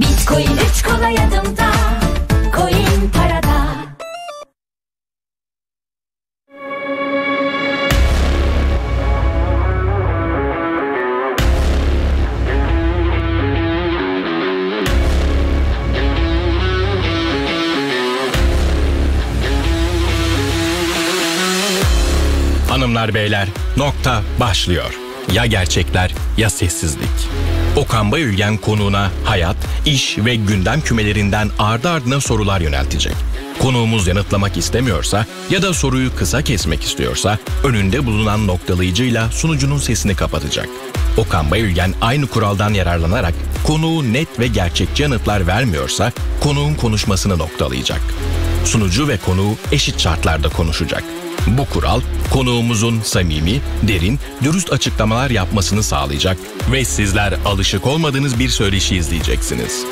Bitcoin 3 kolay adımda, coin parada. Hanımlar beyler nokta başlıyor. Ya gerçekler ya sessizlik. Okan Bayülgen konuğuna hayat, iş ve gündem kümelerinden ardı ardına sorular yöneltecek. Konuğumuz yanıtlamak istemiyorsa ya da soruyu kısa kesmek istiyorsa önünde bulunan noktalayıcıyla sunucunun sesini kapatacak. Okan Bayülgen aynı kuraldan yararlanarak konuğu net ve gerçekçi yanıtlar vermiyorsa konuğun konuşmasını noktalayacak. Sunucu ve konuğu eşit şartlarda konuşacak. Bu kural konuğumuzun samimi, derin, dürüst açıklamalar yapmasını sağlayacak ve sizler alışık olmadığınız bir söyleşi izleyeceksiniz.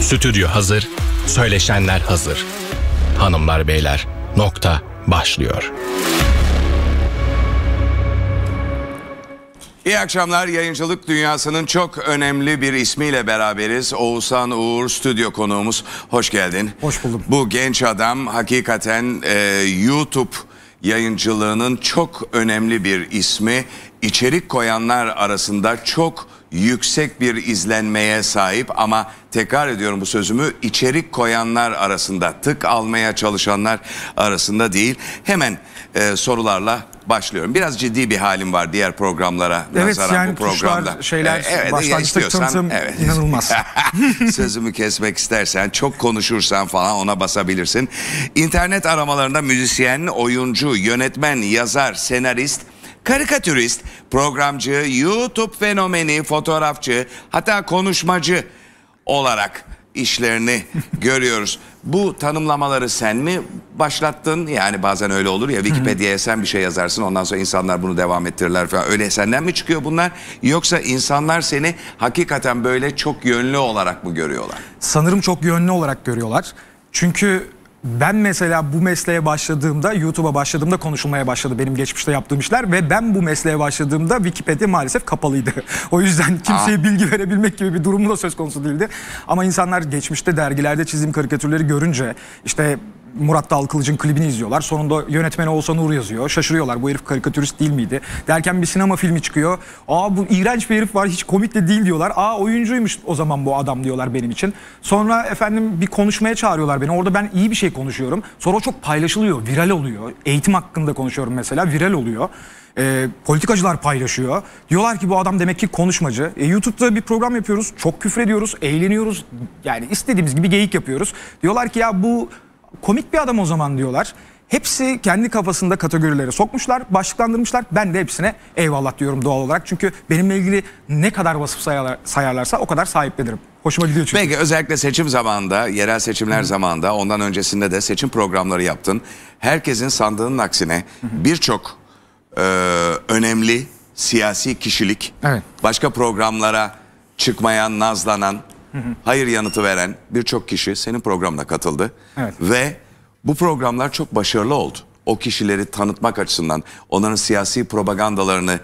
Stüdyo hazır, söyleşenler hazır. Hanımlar beyler, nokta başlıyor. İyi akşamlar. Yayıncılık dünyasının çok önemli bir ismiyle beraberiz. Oğuzhan Uğur stüdyo konuğumuz. Hoş geldin. Hoş buldum. Bu genç adam hakikaten e, YouTube yayıncılığının çok önemli bir ismi, içerik koyanlar arasında çok yüksek bir izlenmeye sahip ama tekrar ediyorum bu sözümü içerik koyanlar arasında tık almaya çalışanlar arasında değil. Hemen e, sorularla başlıyorum. Biraz ciddi bir halim var diğer programlara evet, nazaran yani bu programda. Tuşlar, şeyler, ee, evet, e, başlangıçta tanıtım evet. inanılmaz. Sözümü kesmek istersen, çok konuşursan falan ona basabilirsin. İnternet aramalarında müzisyen, oyuncu, yönetmen, yazar, senarist, karikatürist, programcı, YouTube fenomeni, fotoğrafçı, hatta konuşmacı olarak işlerini görüyoruz. Bu tanımlamaları sen mi başlattın? Yani bazen öyle olur ya Wikipedia'ya sen bir şey yazarsın ondan sonra insanlar bunu devam ettirirler falan. Öyle senden mi çıkıyor bunlar? Yoksa insanlar seni hakikaten böyle çok yönlü olarak mı görüyorlar? Sanırım çok yönlü olarak görüyorlar. Çünkü ben mesela bu mesleğe başladığımda YouTube'a başladığımda konuşulmaya başladı benim geçmişte yaptığım işler ve ben bu mesleğe başladığımda Wikipedia maalesef kapalıydı. o yüzden kimseye Aa. bilgi verebilmek gibi bir durumu da söz konusu değildi. Ama insanlar geçmişte dergilerde çizim karikatürleri görünce işte Murat Dalkılıç'ın klibini izliyorlar. Sonunda yönetmeni Oğuzhan Uğur yazıyor. Şaşırıyorlar bu herif karikatürist değil miydi? Derken bir sinema filmi çıkıyor. Aa bu iğrenç bir herif var hiç komik de değil diyorlar. Aa oyuncuymuş o zaman bu adam diyorlar benim için. Sonra efendim bir konuşmaya çağırıyorlar beni. Orada ben iyi bir şey konuşuyorum. Sonra çok paylaşılıyor, viral oluyor. Eğitim hakkında konuşuyorum mesela, viral oluyor e, politikacılar paylaşıyor. Diyorlar ki bu adam demek ki konuşmacı. E, YouTube'da bir program yapıyoruz. Çok küfrediyoruz, eğleniyoruz. Yani istediğimiz gibi geyik yapıyoruz. Diyorlar ki ya bu komik bir adam o zaman diyorlar. Hepsi kendi kafasında kategorilere sokmuşlar, başlıklandırmışlar. Ben de hepsine eyvallah diyorum doğal olarak. Çünkü benimle ilgili ne kadar vasıf sayarlar, sayarlarsa o kadar sahiplenirim. Hoşuma gidiyor çünkü. Peki özellikle seçim zamanında, yerel seçimler Hı. zamanında, ondan öncesinde de seçim programları yaptın. Herkesin sandığının aksine birçok e, önemli siyasi kişilik evet. başka programlara çıkmayan, nazlanan, hayır yanıtı veren birçok kişi senin programına katıldı. Evet. Ve bu programlar çok başarılı oldu. O kişileri tanıtmak açısından, onların siyasi propagandalarını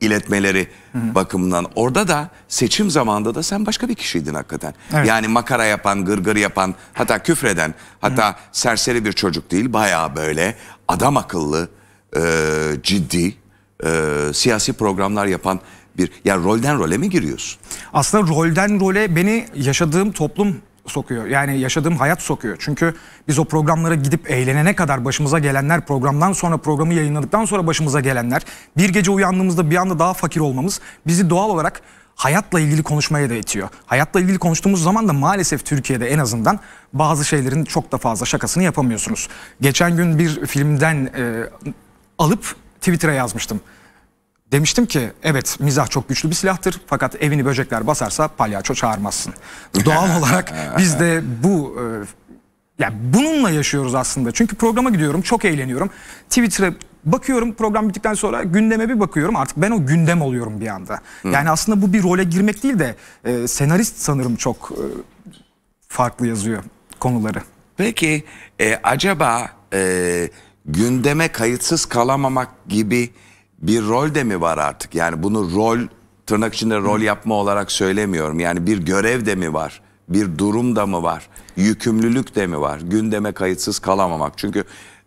iletmeleri hı hı. bakımından. Orada da seçim zamanında da sen başka bir kişiydin hakikaten. Evet. Yani makara yapan, gırgır yapan, hatta küfreden, hatta hı hı. serseri bir çocuk değil, bayağı böyle adam akıllı, e, ciddi, e, siyasi programlar yapan bir yani rolden role mi giriyorsun? Aslında rolden role beni yaşadığım toplum sokuyor. Yani yaşadığım hayat sokuyor. Çünkü biz o programlara gidip eğlenene kadar başımıza gelenler, programdan sonra programı yayınladıktan sonra başımıza gelenler, bir gece uyandığımızda bir anda daha fakir olmamız bizi doğal olarak hayatla ilgili konuşmaya da itiyor. Hayatla ilgili konuştuğumuz zaman da maalesef Türkiye'de en azından bazı şeylerin çok da fazla şakasını yapamıyorsunuz. Geçen gün bir filmden e, alıp Twitter'a yazmıştım. Demiştim ki evet mizah çok güçlü bir silahtır fakat evini böcekler basarsa palyaço çağırmazsın. Doğal olarak biz de bu e, yani bununla yaşıyoruz aslında. Çünkü programa gidiyorum çok eğleniyorum. Twitter'a bakıyorum program bittikten sonra gündeme bir bakıyorum artık ben o gündem oluyorum bir anda. Hı. Yani aslında bu bir role girmek değil de e, senarist sanırım çok e, farklı yazıyor konuları. Peki e, acaba e, gündeme kayıtsız kalamamak gibi bir rol de mi var artık? Yani bunu rol tırnak içinde rol yapma olarak söylemiyorum. Yani bir görev de mi var? Bir durum da mı var? Yükümlülük de mi var? Gündeme kayıtsız kalamamak. Çünkü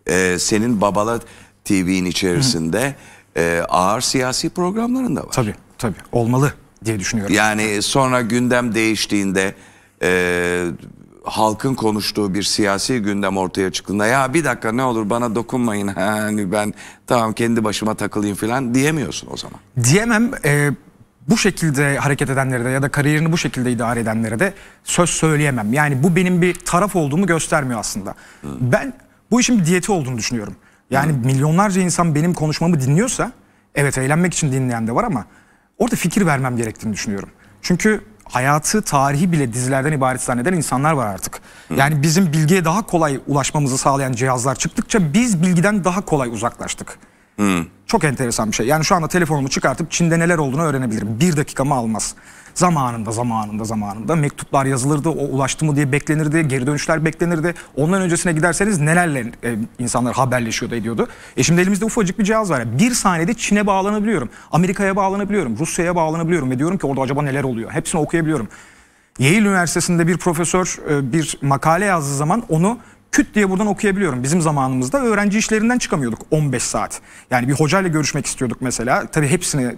e, senin Babala TV'nin içerisinde e, ağır siyasi programların da var. Tabii tabii olmalı diye düşünüyorum. Yani sonra gündem değiştiğinde e, halkın konuştuğu bir siyasi gündem ortaya çıktığında ya bir dakika ne olur bana dokunmayın hani ben tamam kendi başıma takılayım falan diyemiyorsun o zaman. Diyemem e, bu şekilde hareket edenlere de ya da kariyerini bu şekilde idare edenlere de söz söyleyemem. Yani bu benim bir taraf olduğumu göstermiyor aslında. Hı. Ben bu işin bir diyeti olduğunu düşünüyorum. Yani Hı. milyonlarca insan benim konuşmamı dinliyorsa evet eğlenmek için dinleyen de var ama orada fikir vermem gerektiğini düşünüyorum. Çünkü hayatı, tarihi bile dizilerden ibaret zanneden insanlar var artık. Yani bizim bilgiye daha kolay ulaşmamızı sağlayan cihazlar çıktıkça biz bilgiden daha kolay uzaklaştık. Hmm. Çok enteresan bir şey. Yani şu anda telefonumu çıkartıp Çin'de neler olduğunu öğrenebilirim. Bir dakikamı almaz. Zamanında, zamanında, zamanında mektuplar yazılırdı, o ulaştı mı diye beklenirdi, geri dönüşler beklenirdi. Ondan öncesine giderseniz nelerle e, insanlar haberleşiyordu, ediyordu. E şimdi elimizde ufacık bir cihaz var. Bir saniyede Çin'e bağlanabiliyorum, Amerika'ya bağlanabiliyorum, Rusya'ya bağlanabiliyorum ve diyorum ki orada acaba neler oluyor? Hepsini okuyabiliyorum. Yale Üniversitesi'nde bir profesör e, bir makale yazdığı zaman onu küt diye buradan okuyabiliyorum. Bizim zamanımızda öğrenci işlerinden çıkamıyorduk 15 saat. Yani bir hocayla görüşmek istiyorduk mesela. Tabii hepsini e,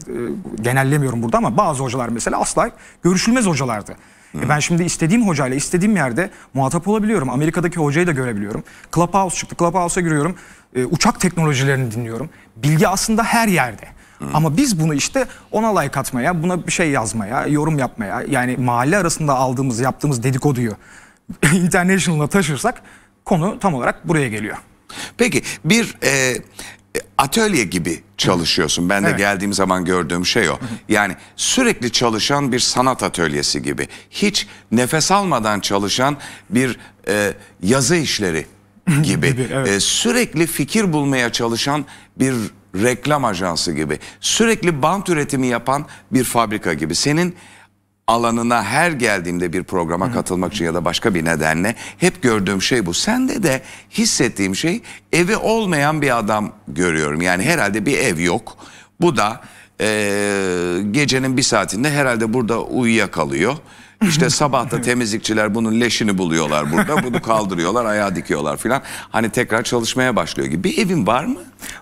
genellemiyorum burada ama bazı hocalar mesela asla görüşülmez hocalardı. Hmm. ben şimdi istediğim hocayla istediğim yerde muhatap olabiliyorum. Amerika'daki hocayı da görebiliyorum. Clubhouse çıktı. Clubhouse'a giriyorum. E, uçak teknolojilerini dinliyorum. Bilgi aslında her yerde. Hı. Ama biz bunu işte ona like atmaya, buna bir şey yazmaya, yorum yapmaya yani mahalle arasında aldığımız, yaptığımız dedikoduyu international'a taşırsak konu tam olarak buraya geliyor. Peki bir e, atölye gibi çalışıyorsun. Ben de evet. geldiğim zaman gördüğüm şey o. Yani sürekli çalışan bir sanat atölyesi gibi. Hiç nefes almadan çalışan bir e, yazı işleri gibi. gibi evet. e, sürekli fikir bulmaya çalışan bir reklam ajansı gibi. Sürekli bant üretimi yapan bir fabrika gibi. Senin alanına her geldiğimde bir programa katılmak için ya da başka bir nedenle hep gördüğüm şey bu. Sende de hissettiğim şey evi olmayan bir adam görüyorum. Yani herhalde bir ev yok. Bu da e, gecenin bir saatinde herhalde burada uyuyakalıyor. İşte sabah da temizlikçiler bunun leşini buluyorlar burada. Bunu kaldırıyorlar, ayağa dikiyorlar filan. Hani tekrar çalışmaya başlıyor gibi. Bir evin var mı?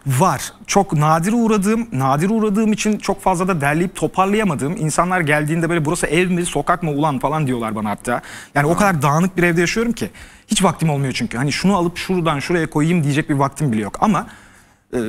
Var. Çok nadir uğradığım, nadir uğradığım için çok fazla da derleyip toparlayamadığım. insanlar geldiğinde böyle burası ev mi, sokak mı ulan falan diyorlar bana hatta. Yani ha. o kadar dağınık bir evde yaşıyorum ki. Hiç vaktim olmuyor çünkü. Hani şunu alıp şuradan şuraya koyayım diyecek bir vaktim bile yok. Ama e,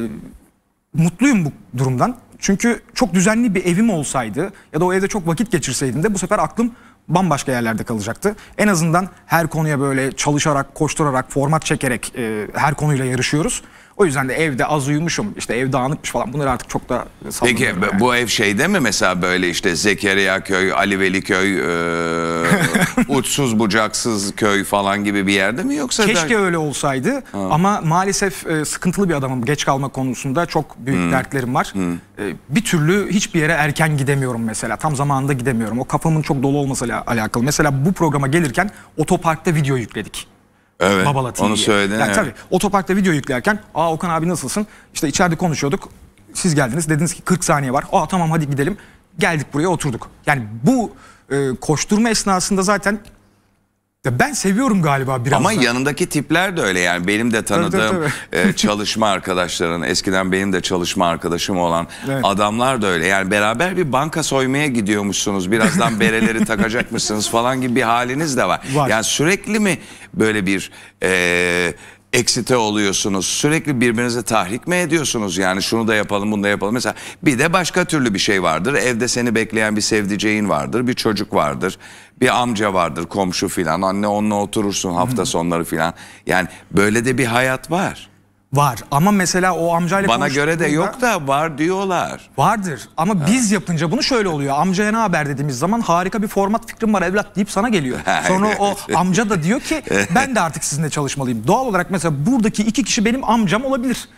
mutluyum bu durumdan. Çünkü çok düzenli bir evim olsaydı ya da o evde çok vakit geçirseydim de bu sefer aklım bambaşka yerlerde kalacaktı. En azından her konuya böyle çalışarak, koşturarak, format çekerek e, her konuyla yarışıyoruz. O yüzden de evde az uyumuşum, işte ev dağınıkmış falan bunları artık çok da Peki yani. bu ev şeyde mi mesela böyle işte Zekeriya Köy, Ali Veliköy. e, uçsuz bucaksız köy falan gibi bir yerde mi yoksa? Keşke der... öyle olsaydı ha. ama maalesef e, sıkıntılı bir adamım. Geç kalma konusunda çok büyük hmm. dertlerim var. Hmm. E, bir türlü hiçbir yere erken gidemiyorum mesela. Tam zamanında gidemiyorum. O kafamın çok dolu olmasıyla alakalı. Mesela bu programa gelirken otoparkta video yükledik. Evet. Babala Onu söyledin. Yani Tabii otoparkta video yüklerken aa Okan abi nasılsın? İşte içeride konuşuyorduk. Siz geldiniz dediniz ki 40 saniye var. Aa tamam hadi gidelim. Geldik buraya oturduk. Yani bu e, koşturma esnasında zaten ya ben seviyorum galiba biraz. Ama da. yanındaki tipler de öyle yani benim de tanıdığım tabii, tabii. E, çalışma arkadaşların eskiden benim de çalışma arkadaşım olan evet. adamlar da öyle. Yani beraber bir banka soymaya gidiyormuşsunuz birazdan bereleri takacakmışsınız falan gibi bir haliniz de var. var. Yani sürekli mi böyle bir... E, eksite oluyorsunuz? Sürekli birbirinize tahrik mi ediyorsunuz? Yani şunu da yapalım, bunu da yapalım. Mesela bir de başka türlü bir şey vardır. Evde seni bekleyen bir sevdiceğin vardır, bir çocuk vardır, bir amca vardır, komşu filan. Anne onunla oturursun hafta sonları filan. Yani böyle de bir hayat var. Var ama mesela o amcayla Bana göre de yok da var diyorlar. Vardır ama biz yapınca bunu şöyle oluyor. Amcaya ne haber dediğimiz zaman harika bir format fikrim var evlat deyip sana geliyor. Sonra o amca da diyor ki ben de artık sizinle çalışmalıyım. Doğal olarak mesela buradaki iki kişi benim amcam olabilir.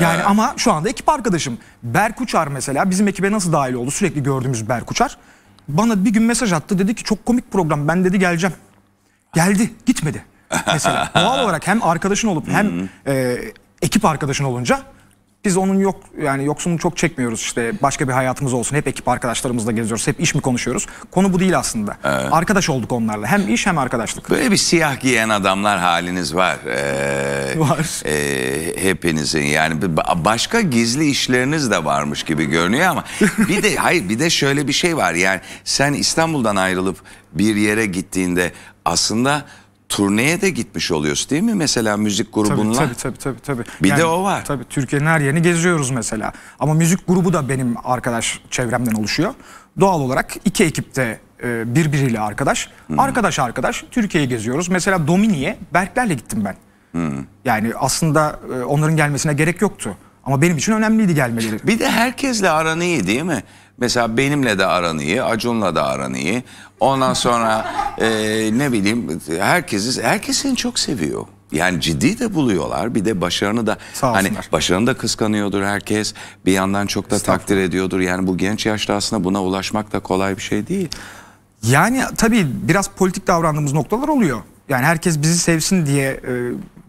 Yani evet. ama şu anda ekip arkadaşım. Berk Uçar mesela bizim ekibe nasıl dahil oldu sürekli gördüğümüz Berk Uçar. Bana bir gün mesaj attı dedi ki çok komik program ben dedi geleceğim. Geldi gitmedi mesela. Doğal olarak hem arkadaşın olup hem hmm. e, ekip arkadaşın olunca biz onun yok yani yoksunluğu çok çekmiyoruz işte başka bir hayatımız olsun hep ekip arkadaşlarımızla geziyoruz hep iş mi konuşuyoruz konu bu değil aslında evet. arkadaş olduk onlarla hem iş hem arkadaşlık böyle bir siyah giyen adamlar haliniz var ee, var e, hepinizin yani başka gizli işleriniz de varmış gibi görünüyor ama bir de hayır bir de şöyle bir şey var yani sen İstanbul'dan ayrılıp bir yere gittiğinde aslında turneye de gitmiş oluyorsun değil mi? Mesela müzik grubunla. Tabii tabii tabii. tabii, tabii. Bir yani, de o var. Tabii Türkiye'nin her yerini geziyoruz mesela. Ama müzik grubu da benim arkadaş çevremden oluşuyor. Doğal olarak iki ekipte e, birbiriyle arkadaş. Hmm. Arkadaş arkadaş Türkiye'yi geziyoruz. Mesela Domini'ye Berklerle gittim ben. Hmm. Yani aslında e, onların gelmesine gerek yoktu. Ama benim için önemliydi gelmeleri. Bir de herkesle aranı iyi değil mi? Mesela benimle de aran iyi, Acun'la da aran iyi. Ondan sonra e, ne bileyim herkesi, herkes seni çok seviyor. Yani ciddi de buluyorlar. Bir de başarını da hani başarını da kıskanıyordur herkes. Bir yandan çok da takdir ediyordur. Yani bu genç yaşta aslında buna ulaşmak da kolay bir şey değil. Yani tabii biraz politik davrandığımız noktalar oluyor. Yani herkes bizi sevsin diye e,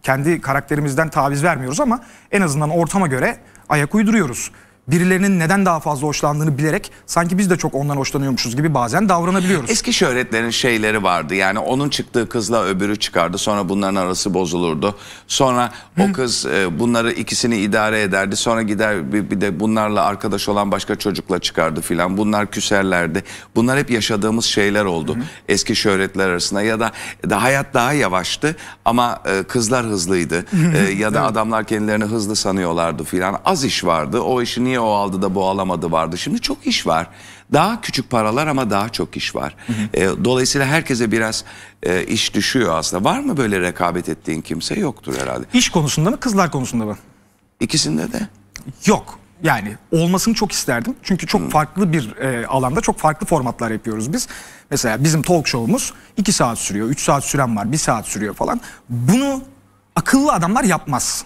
kendi karakterimizden taviz vermiyoruz ama en azından ortama göre ayak uyduruyoruz birilerinin neden daha fazla hoşlandığını bilerek sanki biz de çok ondan hoşlanıyormuşuz gibi bazen davranabiliyoruz. Eski şöhretlerin şeyleri vardı yani onun çıktığı kızla öbürü çıkardı sonra bunların arası bozulurdu. Sonra Hı. o kız e, bunları ikisini idare ederdi sonra gider bir, bir de bunlarla arkadaş olan başka çocukla çıkardı filan bunlar küserlerdi. Bunlar hep yaşadığımız şeyler oldu Hı. eski şöhretler arasında ya da, da hayat daha yavaştı ama e, kızlar hızlıydı e, ya da adamlar kendilerini hızlı sanıyorlardı filan az iş vardı o işin niye niye o aldı da bu alamadı vardı. Şimdi çok iş var. Daha küçük paralar ama daha çok iş var. Hı hı. E, dolayısıyla herkese biraz e, iş düşüyor aslında. Var mı böyle rekabet ettiğin kimse? Yoktur herhalde. İş konusunda mı kızlar konusunda mı? İkisinde de. Yok. Yani olmasını çok isterdim. Çünkü çok hmm. farklı bir e, alanda çok farklı formatlar yapıyoruz biz. Mesela bizim talk show'umuz 2 saat sürüyor, 3 saat süren var, 1 saat sürüyor falan. Bunu akıllı adamlar yapmaz.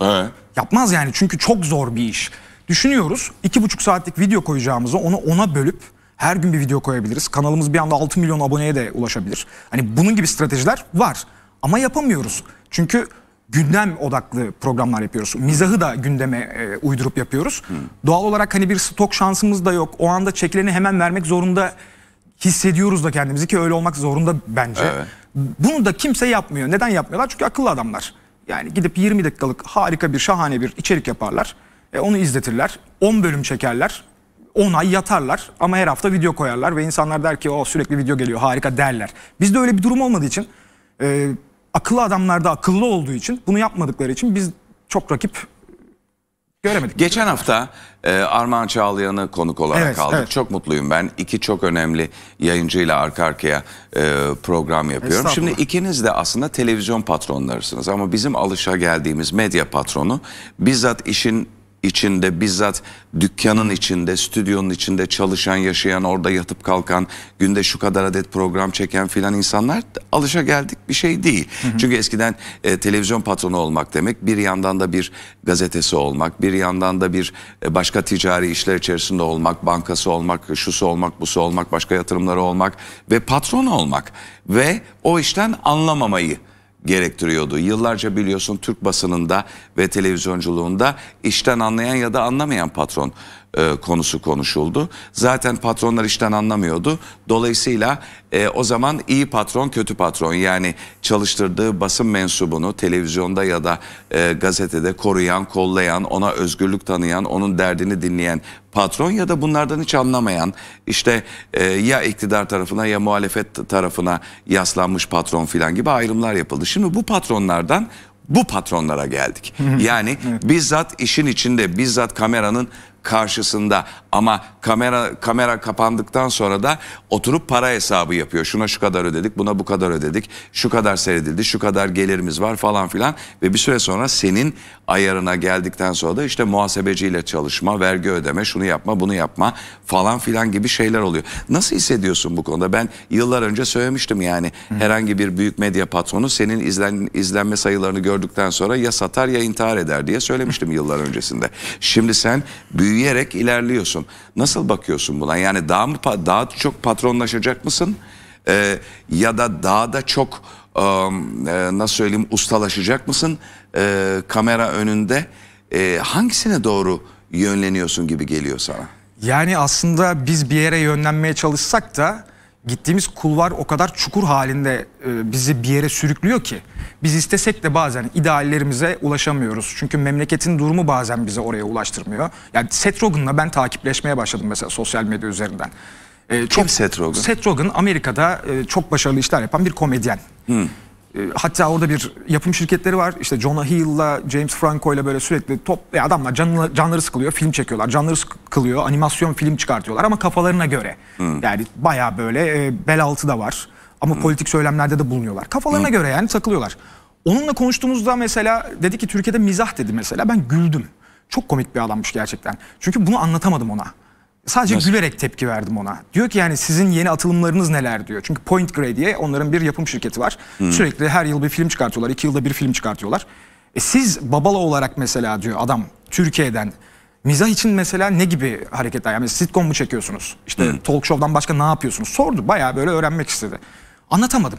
He. Yapmaz yani çünkü çok zor bir iş. Düşünüyoruz 2,5 saatlik video koyacağımızı onu ona bölüp her gün bir video koyabiliriz. Kanalımız bir anda 6 milyon aboneye de ulaşabilir. Hani bunun gibi stratejiler var ama yapamıyoruz. Çünkü gündem odaklı programlar yapıyoruz. Mizahı da gündeme e, uydurup yapıyoruz. Hmm. Doğal olarak hani bir stok şansımız da yok. O anda çekileni hemen vermek zorunda hissediyoruz da kendimizi ki öyle olmak zorunda bence. Evet. Bunu da kimse yapmıyor. Neden yapmıyorlar? Çünkü akıllı adamlar. Yani gidip 20 dakikalık harika bir şahane bir içerik yaparlar. E, onu izletirler. 10 bölüm çekerler. 10 ay yatarlar ama her hafta video koyarlar ve insanlar der ki o oh, sürekli video geliyor harika derler. Bizde öyle bir durum olmadığı için e, akıllı adamlarda akıllı olduğu için bunu yapmadıkları için biz çok rakip göremedik. Geçen hafta e, Armağan Çağlayan'ı konuk olarak evet, aldık. Evet. Çok mutluyum ben. İki çok önemli yayıncıyla arka arkaya e, program yapıyorum. Şimdi ikiniz de aslında televizyon patronlarısınız ama bizim alışa geldiğimiz medya patronu bizzat işin içinde bizzat dükkanın içinde, stüdyonun içinde çalışan, yaşayan, orada yatıp kalkan, günde şu kadar adet program çeken filan insanlar alışa geldik bir şey değil. Hı hı. Çünkü eskiden e, televizyon patronu olmak demek bir yandan da bir gazetesi olmak, bir yandan da bir e, başka ticari işler içerisinde olmak, bankası olmak, şusu olmak, busu olmak, başka yatırımları olmak ve patron olmak ve o işten anlamamayı gerektiriyordu. Yıllarca biliyorsun Türk basınında ve televizyonculuğunda işten anlayan ya da anlamayan patron e, konusu konuşuldu. Zaten patronlar işten anlamıyordu. Dolayısıyla e, o zaman iyi patron kötü patron yani çalıştırdığı basın mensubunu televizyonda ya da e, gazetede koruyan, kollayan, ona özgürlük tanıyan, onun derdini dinleyen patron ya da bunlardan hiç anlamayan işte e, ya iktidar tarafına ya muhalefet tarafına yaslanmış patron filan gibi ayrımlar yapıldı. Şimdi bu patronlardan bu patronlara geldik. Yani bizzat işin içinde bizzat kameranın karşısında ama kamera kamera kapandıktan sonra da oturup para hesabı yapıyor. Şuna şu kadar ödedik, buna bu kadar ödedik, şu kadar seyredildi, şu kadar gelirimiz var falan filan ve bir süre sonra senin ayarına geldikten sonra da işte muhasebeciyle çalışma, vergi ödeme, şunu yapma, bunu yapma falan filan gibi şeyler oluyor. Nasıl hissediyorsun bu konuda? Ben yıllar önce söylemiştim yani herhangi bir büyük medya patronu senin izlen, izlenme sayılarını gördükten sonra ya satar ya intihar eder diye söylemiştim yıllar öncesinde. Şimdi sen büyük büyüyerek ilerliyorsun. Nasıl bakıyorsun buna? Yani daha mı daha çok patronlaşacak mısın? Ee, ya da daha da çok e, nasıl söyleyeyim ustalaşacak mısın e, kamera önünde? E, hangisine doğru yönleniyorsun gibi geliyor sana? Yani aslında biz bir yere yönlenmeye çalışsak da gittiğimiz kulvar o kadar çukur halinde e, bizi bir yere sürüklüyor ki biz istesek de bazen ideallerimize ulaşamıyoruz. Çünkü memleketin durumu bazen bize oraya ulaştırmıyor. Yani Seth Rogen'la ben takipleşmeye başladım mesela sosyal medya üzerinden. E, çok, Seth Rogen? Seth Rogen Amerika'da e, çok başarılı işler yapan bir komedyen. Hmm. Ee, hatta orada bir yapım şirketleri var. İşte Jonah Hill'la James Franco'yla böyle sürekli top e adamlar canlı, canları sıkılıyor, film çekiyorlar. Canları sıkılıyor, animasyon film çıkartıyorlar ama kafalarına göre. Hmm. Yani baya böyle e, bel altı da var. Ama hmm. politik söylemlerde de bulunuyorlar. Kafalarına hmm. göre yani takılıyorlar. Onunla konuştuğumuzda mesela dedi ki Türkiye'de mizah dedi mesela. Ben güldüm. Çok komik bir adammış gerçekten. Çünkü bunu anlatamadım ona. Sadece Nasıl? gülerek tepki verdim ona. Diyor ki yani sizin yeni atılımlarınız neler diyor. Çünkü Point Grey diye onların bir yapım şirketi var. Hmm. Sürekli her yıl bir film çıkartıyorlar. iki yılda bir film çıkartıyorlar. E siz babala olarak mesela diyor adam Türkiye'den mizah için mesela ne gibi hareketler? Yani sitcom mu çekiyorsunuz? İşte hmm. talk show'dan başka ne yapıyorsunuz? Sordu. Bayağı böyle öğrenmek istedi. Anlatamadım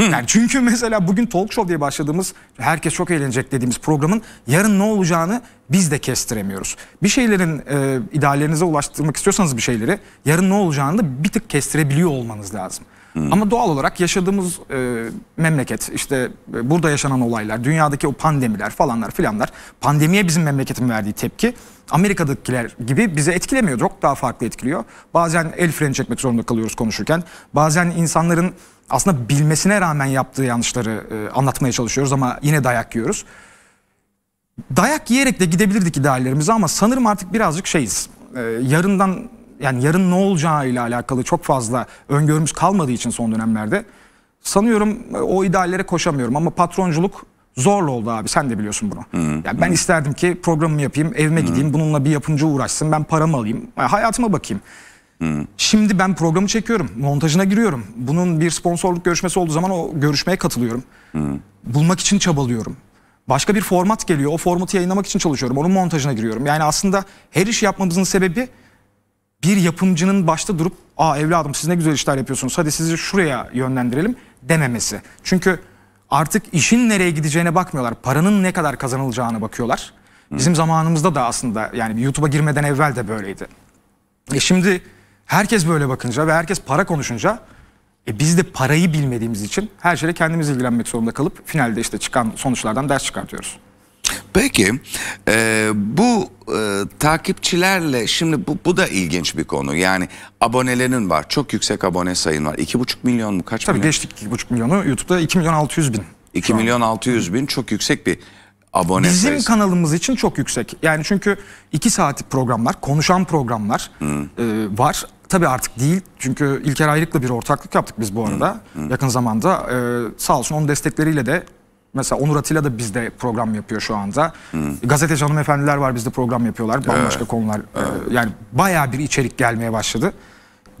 yani çünkü mesela bugün talk show diye başladığımız herkes çok eğlenecek dediğimiz programın yarın ne olacağını biz de kestiremiyoruz. Bir şeylerin e, ideallerinize ulaştırmak istiyorsanız bir şeyleri yarın ne olacağını da bir tık kestirebiliyor olmanız lazım. Hmm. Ama doğal olarak yaşadığımız e, memleket işte e, burada yaşanan olaylar, dünyadaki o pandemiler falanlar filanlar pandemiye bizim memleketin verdiği tepki Amerika'dakiler gibi bize etkilemiyor. Çok daha farklı etkiliyor. Bazen el freni çekmek zorunda kalıyoruz konuşurken. Bazen insanların aslında bilmesine rağmen yaptığı yanlışları e, anlatmaya çalışıyoruz ama yine dayak yiyoruz. Dayak yiyerek de gidebilirdik ideallerimize ama sanırım artık birazcık şeyiz. E, yarından yani yarın ne olacağıyla alakalı çok fazla öngörümüz kalmadığı için son dönemlerde sanıyorum e, o ideallere koşamıyorum ama patronculuk Zorla oldu abi sen de biliyorsun bunu. Hı, yani ben hı. isterdim ki programımı yapayım, evime hı. gideyim, bununla bir yapımcı uğraşsın, ben paramı alayım, hayatıma bakayım. Hı. Şimdi ben programı çekiyorum, montajına giriyorum. Bunun bir sponsorluk görüşmesi olduğu zaman o görüşmeye katılıyorum. Hı. Bulmak için çabalıyorum. Başka bir format geliyor, o formatı yayınlamak için çalışıyorum, onun montajına giriyorum. Yani aslında her iş yapmamızın sebebi bir yapımcının başta durup ''Aa evladım siz ne güzel işler yapıyorsunuz, hadi sizi şuraya yönlendirelim.'' dememesi. Çünkü artık işin nereye gideceğine bakmıyorlar. Paranın ne kadar kazanılacağına bakıyorlar. Bizim Hı. zamanımızda da aslında yani YouTube'a girmeden evvel de böyleydi. E şimdi herkes böyle bakınca ve herkes para konuşunca e biz de parayı bilmediğimiz için her şeyle kendimiz ilgilenmek zorunda kalıp finalde işte çıkan sonuçlardan ders çıkartıyoruz. Peki e, bu e, takipçilerle şimdi bu, bu da ilginç bir konu. Yani abonelerin var. Çok yüksek abone sayın var. 2,5 milyon mu kaç Tabii milyon? geçtik 2,5 milyonu. YouTube'da 2 milyon 600 bin. 2 milyon 600 bin çok yüksek bir abone Bizim sayısı. kanalımız için çok yüksek. Yani çünkü 2 saatlik programlar, konuşan programlar hmm. e, var. Tabii artık değil. Çünkü İlker Ayrık'la bir ortaklık yaptık biz bu arada. Hmm. Hmm. Yakın zamanda. E, sağ olsun onun destekleriyle de Mesela Onur Atilla da bizde program yapıyor şu anda. Hı. Hmm. Gazeteci hanımefendiler var bizde program yapıyorlar. Bambaşka evet. konular. E, evet. Yani baya bir içerik gelmeye başladı.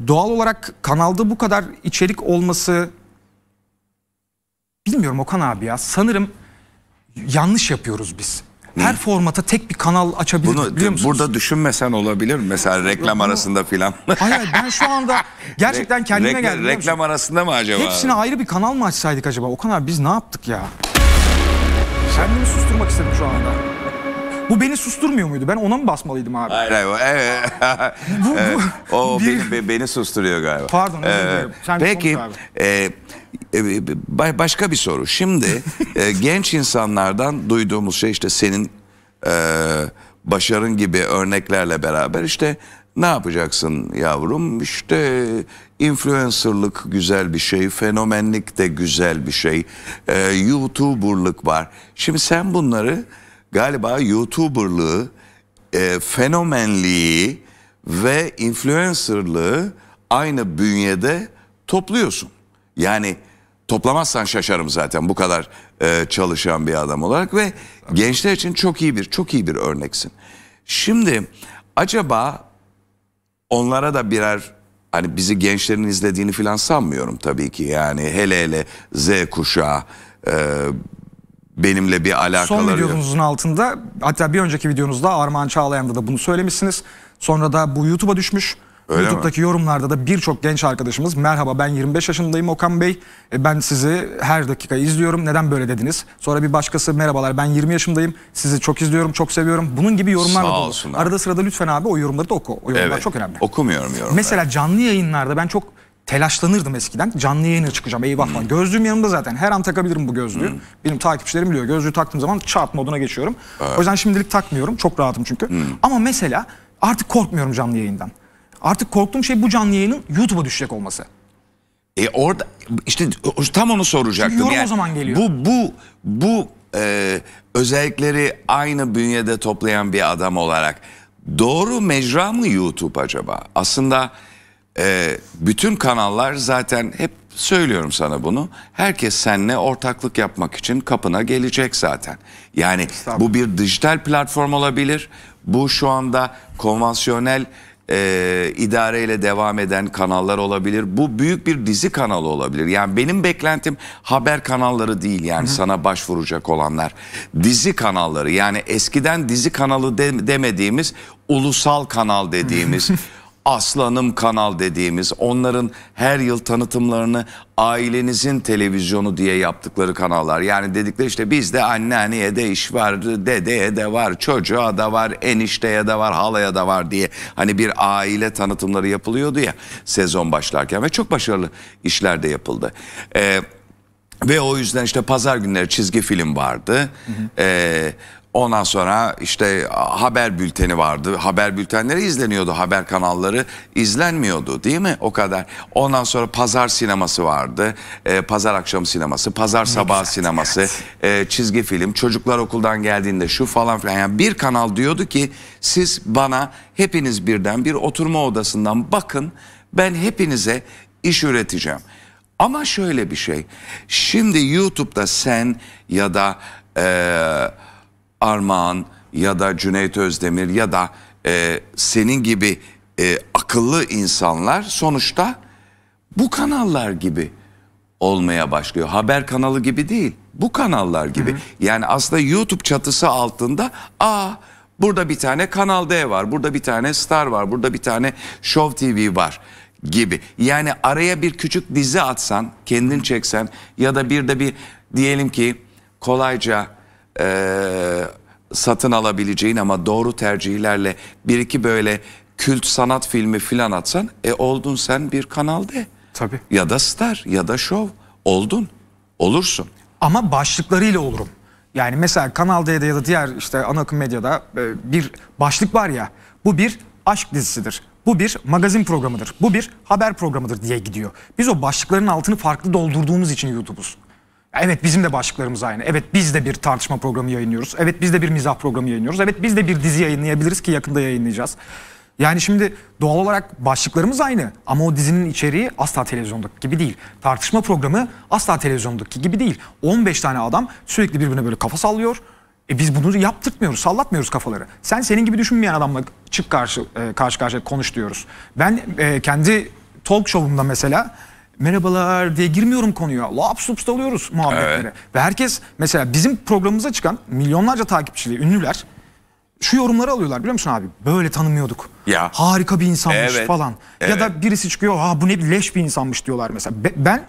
Doğal olarak kanalda bu kadar içerik olması... Bilmiyorum Okan abi ya. Sanırım yanlış yapıyoruz biz. Her Hı. formata tek bir kanal açabilir Bunu, biliyor musunuz? Burada düşünmesen olabilir mesela reklam Bunu, arasında filan. Hayır ben şu anda gerçekten kendime Re, geldim. Reklam arasında mı acaba? Hepsine ayrı bir kanal mı açsaydık acaba? Okan abi biz ne yaptık ya? Sen beni susturmak istedim şu anda. Bu beni susturmuyor muydu? Ben ona mı basmalıydım abi? Hayır hayır. Evet. bu, bu, evet. O bir... beni, beni susturuyor galiba. Pardon özür dilerim. Sen peki e, e, e başka bir soru. Şimdi e, genç insanlardan duyduğumuz şey işte senin e, başarın gibi örneklerle beraber işte ne yapacaksın yavrum? İşte Influencerlık güzel bir şey, fenomenlik de güzel bir şey, e, YouTuberlık var. Şimdi sen bunları galiba YouTuberlığı, e, fenomenliği ve influencerlığı aynı bünyede topluyorsun. Yani toplamazsan şaşarım zaten bu kadar e, çalışan bir adam olarak ve gençler için çok iyi bir çok iyi bir örneksin. Şimdi acaba onlara da birer hani bizi gençlerin izlediğini falan sanmıyorum tabii ki. Yani hele hele Z kuşağı e, benimle bir alakaları Son videonuzun altında hatta bir önceki videonuzda Armağan Çağlayan'da da bunu söylemişsiniz. Sonra da bu YouTube'a düşmüş. Öyle YouTube'daki mi? yorumlarda da birçok genç arkadaşımız merhaba ben 25 yaşındayım Okan Bey. E, ben sizi her dakika izliyorum. Neden böyle dediniz? Sonra bir başkası merhabalar ben 20 yaşındayım. Sizi çok izliyorum, çok seviyorum. Bunun gibi yorumlar Sağ da dolu. Olsunlar. Arada sırada lütfen abi o yorumları da oku. O yorumlar evet, çok önemli. Okumuyorum yorumları. Mesela canlı yayınlarda ben çok telaşlanırdım eskiden. Canlı yayına çıkacağım eyvah falan. Hmm. Gözlüğüm yanımda zaten. Her an takabilirim bu gözlüğü. Hmm. Benim takipçilerim biliyor. Gözlüğü taktığım zaman çarp moduna geçiyorum. Evet. O yüzden şimdilik takmıyorum. Çok rahatım çünkü. Hmm. Ama mesela artık korkmuyorum canlı yayından. Artık korktuğum şey bu canlı yayının YouTube'a düşecek olması. E orada işte tam onu soracaktım. Yorum yani, o zaman geliyor. Bu bu bu e, özellikleri aynı bünyede toplayan bir adam olarak doğru mecra mı YouTube acaba? Aslında e, bütün kanallar zaten hep söylüyorum sana bunu. Herkes seninle ortaklık yapmak için kapına gelecek zaten. Yani bu bir dijital platform olabilir. Bu şu anda konvansiyonel e, idareyle devam eden kanallar olabilir. Bu büyük bir dizi kanalı olabilir. Yani benim beklentim haber kanalları değil yani Hı. sana başvuracak olanlar. Dizi kanalları yani eskiden dizi kanalı de, demediğimiz ulusal kanal dediğimiz... Aslanım Kanal dediğimiz onların her yıl tanıtımlarını ailenizin televizyonu diye yaptıkları kanallar. Yani dedikleri işte bizde anneanneye de iş var, dedeye de var, çocuğa da var, enişteye de var, halaya da var diye. Hani bir aile tanıtımları yapılıyordu ya sezon başlarken ve çok başarılı işler de yapıldı. Ee, ve o yüzden işte pazar günleri çizgi film vardı. Hı hı. Ee, Ondan sonra işte haber bülteni vardı. Haber bültenleri izleniyordu. Haber kanalları izlenmiyordu değil mi? O kadar. Ondan sonra pazar sineması vardı. Ee, pazar akşam sineması, pazar sabah sineması, e, çizgi film, çocuklar okuldan geldiğinde şu falan filan. Yani bir kanal diyordu ki siz bana hepiniz birden bir oturma odasından bakın. Ben hepinize iş üreteceğim. Ama şöyle bir şey. Şimdi YouTube'da sen ya da... Ee, Armağan ya da Cüneyt Özdemir ya da e, senin gibi e, akıllı insanlar sonuçta bu kanallar gibi olmaya başlıyor. Haber kanalı gibi değil. Bu kanallar gibi. Hı hı. Yani aslında YouTube çatısı altında a, burada bir tane Kanal D var, burada bir tane Star var, burada bir tane Show TV var gibi. Yani araya bir küçük dizi atsan, kendin çeksen ya da bir de bir diyelim ki kolayca e, satın alabileceğin ama doğru tercihlerle bir iki böyle kült sanat filmi filan atsan e oldun sen bir kanal de. Tabii. Ya da star ya da şov oldun olursun. Ama başlıklarıyla olurum. Yani mesela Kanal D'de ya da diğer işte ana akım medyada e, bir başlık var ya bu bir aşk dizisidir. Bu bir magazin programıdır. Bu bir haber programıdır diye gidiyor. Biz o başlıkların altını farklı doldurduğumuz için YouTube'uz. Evet bizim de başlıklarımız aynı. Evet biz de bir tartışma programı yayınlıyoruz. Evet biz de bir mizah programı yayınlıyoruz. Evet biz de bir dizi yayınlayabiliriz ki yakında yayınlayacağız. Yani şimdi doğal olarak başlıklarımız aynı ama o dizinin içeriği asla televizyondaki gibi değil. Tartışma programı asla televizyondaki gibi değil. 15 tane adam sürekli birbirine böyle kafa sallıyor. E biz bunu yaptırtmıyoruz, sallatmıyoruz kafaları. Sen senin gibi düşünmeyen adamla çık karşı e, karşı karşıya konuş diyoruz. Ben e, kendi talk show'umda mesela merhabalar diye girmiyorum konuya. Lap sups dalıyoruz muhabbetlere. Evet. Ve herkes mesela bizim programımıza çıkan milyonlarca takipçili ünlüler şu yorumları alıyorlar biliyor musun abi? Böyle tanımıyorduk. Ya. Harika bir insanmış evet. falan. Evet. Ya da birisi çıkıyor ha bu ne bir leş bir insanmış diyorlar mesela. Be ben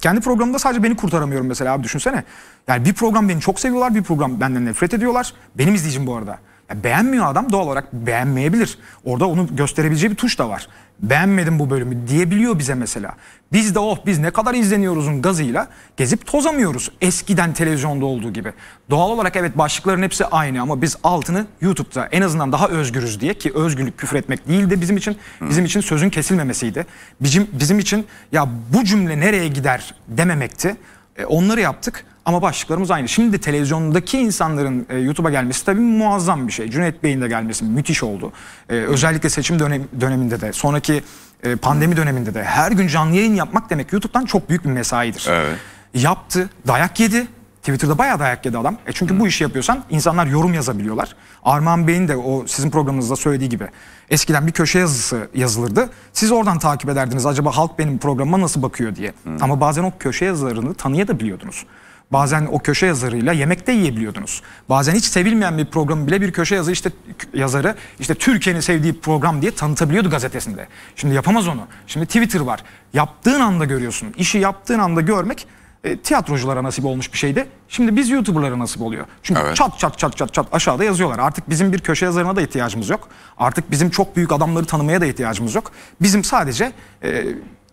kendi programımda sadece beni kurtaramıyorum mesela abi düşünsene. Yani bir program beni çok seviyorlar bir program benden nefret ediyorlar. Benim izleyicim bu arada. Ya beğenmiyor adam doğal olarak beğenmeyebilir. Orada onu gösterebileceği bir tuş da var. Beğenmedim bu bölümü diyebiliyor bize mesela. Biz de oh biz ne kadar izleniyoruzun gazıyla gezip tozamıyoruz. Eskiden televizyonda olduğu gibi. Doğal olarak evet başlıkların hepsi aynı ama biz altını YouTube'da en azından daha özgürüz diye ki özgürlük küfür etmek değil de bizim için bizim için sözün kesilmemesiydi. Bizim bizim için ya bu cümle nereye gider dememekti. E, onları yaptık. Ama başlıklarımız aynı. Şimdi televizyondaki insanların e, YouTube'a gelmesi tabii muazzam bir şey. Cüneyt Bey'in de gelmesi müthiş oldu. E, özellikle seçim dönem, döneminde de sonraki e, pandemi döneminde de her gün canlı yayın yapmak demek YouTube'dan çok büyük bir mesaidir. Evet. Yaptı, dayak yedi. Twitter'da bayağı dayak yedi adam. E çünkü Hı. bu işi yapıyorsan insanlar yorum yazabiliyorlar. Armağan Bey'in de o sizin programınızda söylediği gibi. Eskiden bir köşe yazısı yazılırdı. Siz oradan takip ederdiniz acaba halk benim programıma nasıl bakıyor diye. Hı. Ama bazen o köşe yazılarını da tanıyabiliyordunuz. Bazen o köşe yazarıyla yemekte yiyebiliyordunuz. Bazen hiç sevilmeyen bir programı bile bir köşe yazı işte yazarı işte Türkiye'nin sevdiği program diye tanıtabiliyordu gazetesinde. Şimdi yapamaz onu. Şimdi Twitter var. Yaptığın anda görüyorsun. İşi yaptığın anda görmek e, tiyatroculara nasip olmuş bir şeydi. Şimdi biz YouTuber'lara nasip oluyor. Çünkü evet. çat çat çat çat çat aşağıda yazıyorlar. Artık bizim bir köşe yazarına da ihtiyacımız yok. Artık bizim çok büyük adamları tanımaya da ihtiyacımız yok. Bizim sadece e,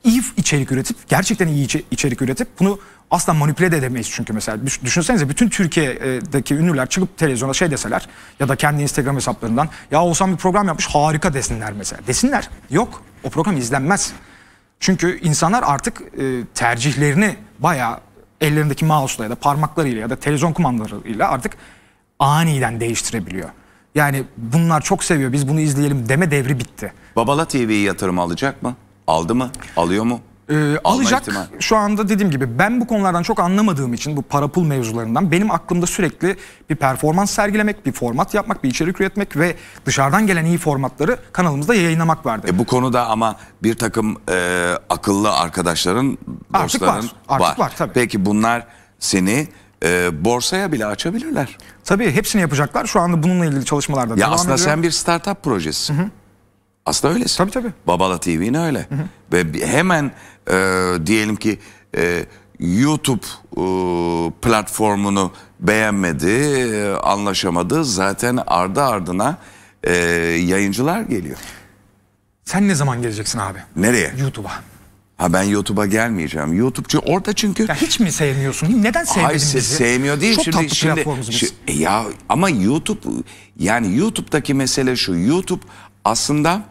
iyi içerik üretip gerçekten iyi içerik üretip bunu asla manipüle de edemeyiz çünkü mesela düşünsenize bütün Türkiye'deki ünlüler çıkıp televizyona şey deseler ya da kendi Instagram hesaplarından ya olsam bir program yapmış harika desinler mesela desinler yok o program izlenmez çünkü insanlar artık e, tercihlerini bayağı ellerindeki mouse'la ya da parmaklarıyla ya da televizyon kumandalarıyla artık aniden değiştirebiliyor. Yani bunlar çok seviyor biz bunu izleyelim deme devri bitti. Babala TV'yi yatırım alacak mı? Aldı mı? Alıyor mu? E, alacak ihtimal. şu anda dediğim gibi ben bu konulardan çok anlamadığım için bu para pul mevzularından benim aklımda sürekli bir performans sergilemek, bir format yapmak, bir içerik üretmek ve dışarıdan gelen iyi formatları kanalımızda yayınlamak vardı. E, bu konuda ama bir takım e, akıllı arkadaşların, artık dostların var. Artık var. var tabii. Peki bunlar seni e, borsaya bile açabilirler. Tabii hepsini yapacaklar. Şu anda bununla ilgili çalışmalarda ya devam ediyor. Aslında sen bir startup projesisin. Hı hı. Aslında öylesin. Tabii tabii. Babala TV'nin öyle. Hı hı. Ve hemen e, diyelim ki e, YouTube e, platformunu beğenmedi, e, anlaşamadı. Zaten ardı ardına e, yayıncılar geliyor. Sen ne zaman geleceksin abi? Nereye? YouTube'a. Ha ben YouTube'a gelmeyeceğim. YouTube'cu orada çünkü... Ya hiç mi sevmiyorsun? Neden sevmedin Hayır, bizi? sevmiyor değil. Çok şimdi, tatlı şimdi, platformumuz şimdi, e Ya ama YouTube... Yani YouTube'daki mesele şu. YouTube aslında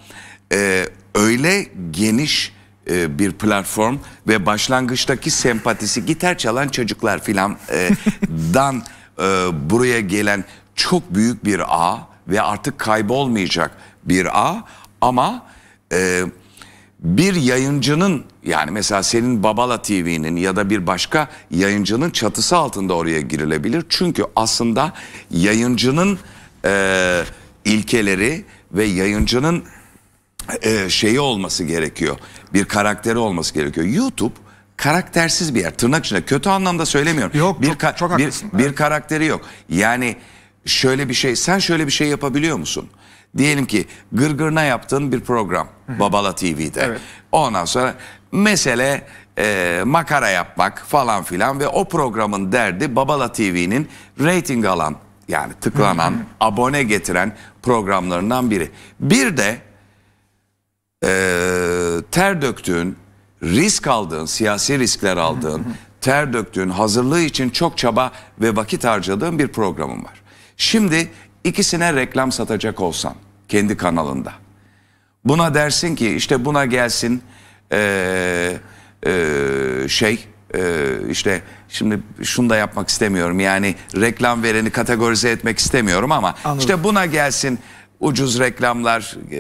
e, öyle geniş e, bir platform ve başlangıçtaki sempatisi gitar çalan çocuklar filan e, dan e, buraya gelen çok büyük bir ağ ve artık kaybolmayacak bir ağ ama e, bir yayıncının yani mesela senin Babala TV'nin ya da bir başka yayıncının çatısı altında oraya girilebilir. Çünkü aslında yayıncının e, ilkeleri ve yayıncının e, şeyi olması gerekiyor. Bir karakteri olması gerekiyor. YouTube karaktersiz bir yer. Tırnak içinde kötü anlamda söylemiyorum. Yok bir, çok, çok haklısın. Bir, bir karakteri yok. Yani şöyle bir şey sen şöyle bir şey yapabiliyor musun? Diyelim ki gırgırına yaptığın bir program Babala TV'de. Evet. Ondan sonra mesele e, makara yapmak falan filan ve o programın derdi Babala TV'nin rating alan yani tıklanan, abone getiren programlarından biri. Bir de e, ter döktüğün, risk aldığın, siyasi riskler aldığın, ter döktüğün, hazırlığı için çok çaba ve vakit harcadığın bir programım var. Şimdi ikisine reklam satacak olsan kendi kanalında. Buna dersin ki işte buna gelsin e, e, şey e, işte Şimdi şunu da yapmak istemiyorum. Yani reklam vereni kategorize etmek istemiyorum ama Anladım. işte buna gelsin ucuz reklamlar, e,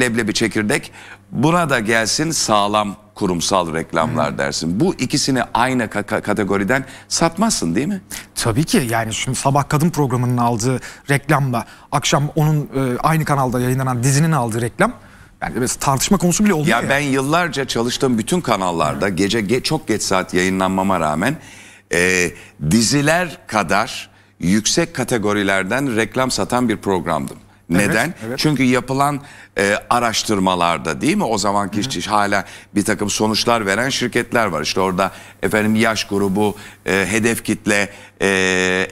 leblebi çekirdek. Buna da gelsin sağlam kurumsal reklamlar hmm. dersin. Bu ikisini aynı ka kategoriden satmazsın değil mi? Tabii ki yani şimdi sabah kadın programının aldığı reklamla akşam onun e, aynı kanalda yayınlanan dizinin aldığı reklam yani mesela tartışma konusu bile oluyor ya. Ya ben yıllarca çalıştığım bütün kanallarda gece ge çok geç saat yayınlanmama rağmen e, diziler kadar yüksek kategorilerden reklam satan bir programdım. Neden? Evet, evet. Çünkü yapılan e, araştırmalarda değil mi o zamanki Hı -hı. işte hala bir takım sonuçlar veren şirketler var. İşte orada efendim yaş grubu, e, hedef kitle, e,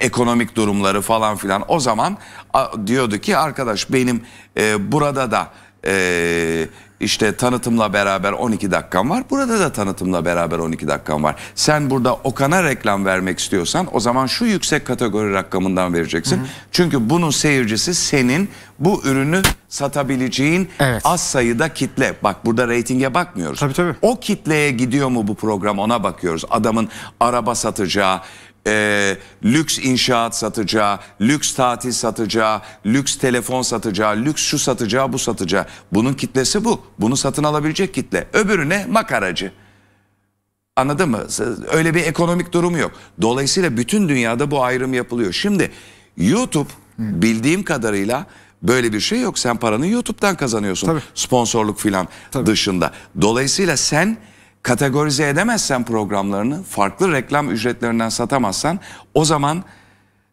ekonomik durumları falan filan. O zaman a, diyordu ki arkadaş benim e, burada da e, işte tanıtımla beraber 12 dakikan var. Burada da tanıtımla beraber 12 dakikan var. Sen burada Okan'a reklam vermek istiyorsan o zaman şu yüksek kategori rakamından vereceksin. Hı hı. Çünkü bunun seyircisi senin bu ürünü satabileceğin evet. az sayıda kitle. Bak burada reytinge bakmıyoruz. Tabii tabii. O kitleye gidiyor mu bu program ona bakıyoruz. Adamın araba satacağı, e, lüks inşaat satacağı, lüks tatil satacağı, lüks telefon satacağı, lüks şu satacağı, bu satacağı. Bunun kitlesi bu. Bunu satın alabilecek kitle. Öbürü ne? makaracı. Anladın mı? Öyle bir ekonomik durum yok. Dolayısıyla bütün dünyada bu ayrım yapılıyor. Şimdi YouTube bildiğim kadarıyla böyle bir şey yok. Sen paranı YouTube'dan kazanıyorsun. Tabii. Sponsorluk filan dışında. Dolayısıyla sen kategorize edemezsen programlarını, farklı reklam ücretlerinden satamazsan o zaman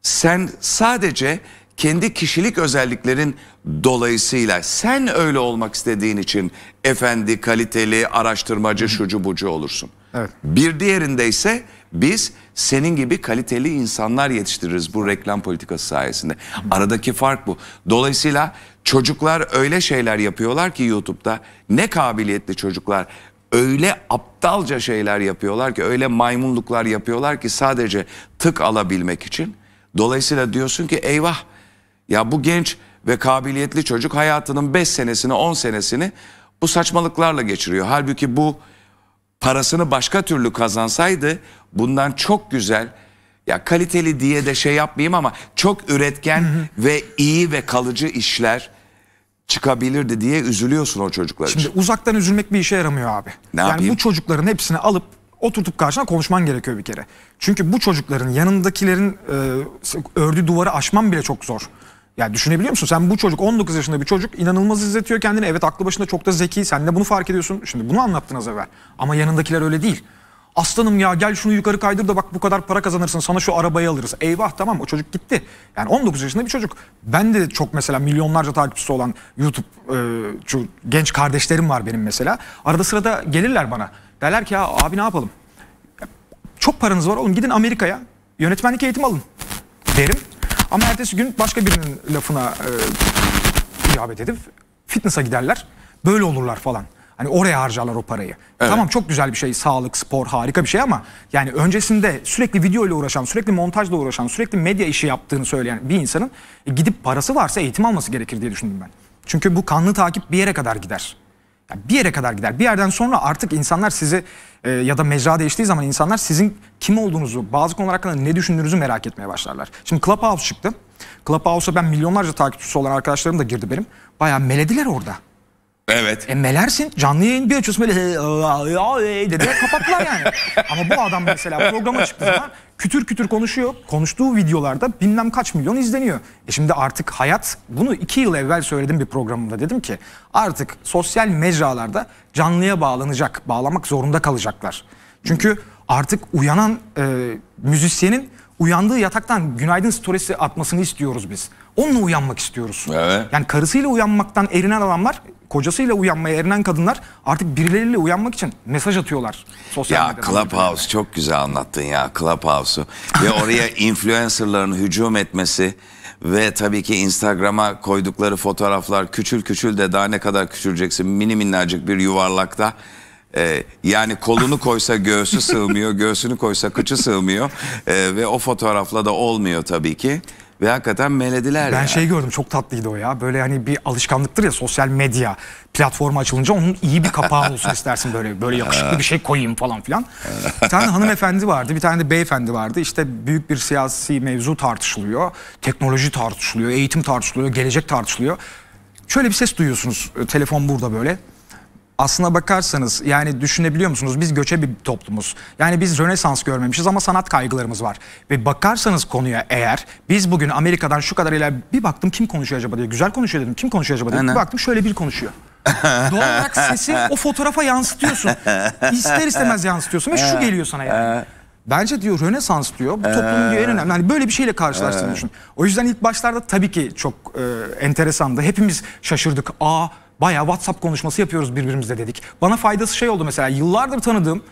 sen sadece kendi kişilik özelliklerin dolayısıyla sen öyle olmak istediğin için efendi, kaliteli, araştırmacı, şucu bucu olursun. Evet. Bir diğerinde ise biz senin gibi kaliteli insanlar yetiştiririz bu reklam politikası sayesinde. Aradaki fark bu. Dolayısıyla çocuklar öyle şeyler yapıyorlar ki YouTube'da ne kabiliyetli çocuklar öyle aptalca şeyler yapıyorlar ki öyle maymunluklar yapıyorlar ki sadece tık alabilmek için. Dolayısıyla diyorsun ki eyvah ya bu genç ve kabiliyetli çocuk hayatının 5 senesini 10 senesini bu saçmalıklarla geçiriyor. Halbuki bu parasını başka türlü kazansaydı bundan çok güzel ya kaliteli diye de şey yapmayayım ama çok üretken ve iyi ve kalıcı işler çıkabilirdi diye üzülüyorsun o çocuklar için. Şimdi uzaktan üzülmek bir işe yaramıyor abi. Ne yani yapayım? bu çocukların hepsini alıp oturtup karşına konuşman gerekiyor bir kere. Çünkü bu çocukların yanındakilerin e, ördüğü duvarı aşman bile çok zor. Yani düşünebiliyor musun? Sen bu çocuk 19 yaşında bir çocuk inanılmaz izletiyor kendini. Evet aklı başında çok da zeki. Sen de bunu fark ediyorsun. Şimdi bunu anlattın az evvel. Ama yanındakiler öyle değil. Aslanım ya gel şunu yukarı kaydır da bak bu kadar para kazanırsın sana şu arabayı alırız. Eyvah tamam o çocuk gitti. Yani 19 yaşında bir çocuk. Ben de çok mesela milyonlarca takipçisi olan YouTube e, genç kardeşlerim var benim mesela. Arada sırada gelirler bana. Derler ki ya abi ne yapalım? Çok paranız var oğlum gidin Amerika'ya yönetmenlik eğitim alın derim. Ama ertesi gün başka birinin lafına e, icabet edip fitness'a giderler. Böyle olurlar falan. Hani oraya harcarlar o parayı. Evet. Tamam çok güzel bir şey sağlık, spor harika bir şey ama yani öncesinde sürekli video ile uğraşan, sürekli montajla uğraşan, sürekli medya işi yaptığını söyleyen bir insanın e, gidip parası varsa eğitim alması gerekir diye düşündüm ben. Çünkü bu kanlı takip bir yere kadar gider. Yani bir yere kadar gider. Bir yerden sonra artık insanlar sizi e, ya da mecra değiştiği zaman insanlar sizin kim olduğunuzu, bazı konular hakkında ne düşündüğünüzü merak etmeye başlarlar. Şimdi Clubhouse çıktı. Clubhouse'a ben milyonlarca takipçisi olan arkadaşlarım da girdi benim. Bayağı melediler orada. Evet. E Melers'in canlı yayın bir açıyorsun böyle dedi kapattılar yani. Ama bu adam mesela programa çıktığı zaman kütür kütür konuşuyor. Konuştuğu videolarda bilmem kaç milyon izleniyor. E şimdi artık hayat bunu iki yıl evvel söyledim bir programımda dedim ki artık sosyal mecralarda canlıya bağlanacak, bağlamak zorunda kalacaklar. Çünkü artık uyanan e, müzisyenin uyandığı yataktan günaydın storiesi atmasını istiyoruz biz. Onunla uyanmak istiyoruz. Evet. Yani karısıyla uyanmaktan erinen adamlar kocasıyla uyanmaya erinen kadınlar artık birileriyle uyanmak için mesaj atıyorlar. Sosyal ya Clubhouse çok güzel anlattın ya Clubhouse'u. Ve oraya influencerların hücum etmesi ve tabii ki Instagram'a koydukları fotoğraflar küçül küçül de daha ne kadar küçüleceksin mini minnacık bir yuvarlakta. Ee, yani kolunu koysa göğsü sığmıyor, göğsünü koysa kıçı sığmıyor ee, ve o fotoğrafla da olmuyor tabii ki. Ve hakikaten melediler Ben ya. şey gördüm çok tatlıydı o ya. Böyle hani bir alışkanlıktır ya sosyal medya platformu açılınca onun iyi bir kapağı olsun istersin böyle. Böyle yakışıklı bir şey koyayım falan filan. Bir tane hanımefendi vardı bir tane de beyefendi vardı. İşte büyük bir siyasi mevzu tartışılıyor. Teknoloji tartışılıyor, eğitim tartışılıyor, gelecek tartışılıyor. Şöyle bir ses duyuyorsunuz e, telefon burada böyle aslına bakarsanız yani düşünebiliyor musunuz biz göçe bir toplumuz. Yani biz Rönesans görmemişiz ama sanat kaygılarımız var. Ve bakarsanız konuya eğer biz bugün Amerika'dan şu kadar iler bir baktım kim konuşuyor acaba diye güzel konuşuyor dedim kim konuşuyor acaba diye bir baktım şöyle bir konuşuyor. Doğal olarak sesi o fotoğrafa yansıtıyorsun. İster istemez yansıtıyorsun ve şu geliyor sana yani. Bence diyor Rönesans diyor bu toplumun diyor en önemli. yani böyle bir şeyle karşılaştığını düşün. O yüzden ilk başlarda tabii ki çok e, enteresandı. Hepimiz şaşırdık. Aa Bayağı WhatsApp konuşması yapıyoruz birbirimizle dedik. Bana faydası şey oldu mesela yıllardır tanıdığım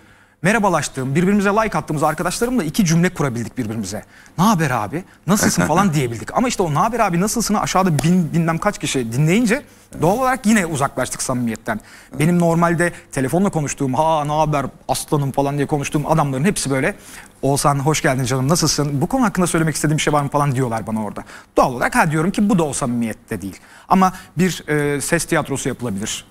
merhabalaştığım, birbirimize like attığımız arkadaşlarımla iki cümle kurabildik birbirimize. Ne haber abi? Nasılsın falan diyebildik. Ama işte o ne haber abi nasılsını aşağıda bin, bilmem kaç kişi dinleyince doğal olarak yine uzaklaştık samimiyetten. Benim normalde telefonla konuştuğum ha ne haber aslanım falan diye konuştuğum adamların hepsi böyle Oğuzhan hoş geldin canım nasılsın? Bu konu hakkında söylemek istediğim bir şey var mı falan diyorlar bana orada. Doğal olarak ha diyorum ki bu da o samimiyette değil. Ama bir e, ses tiyatrosu yapılabilir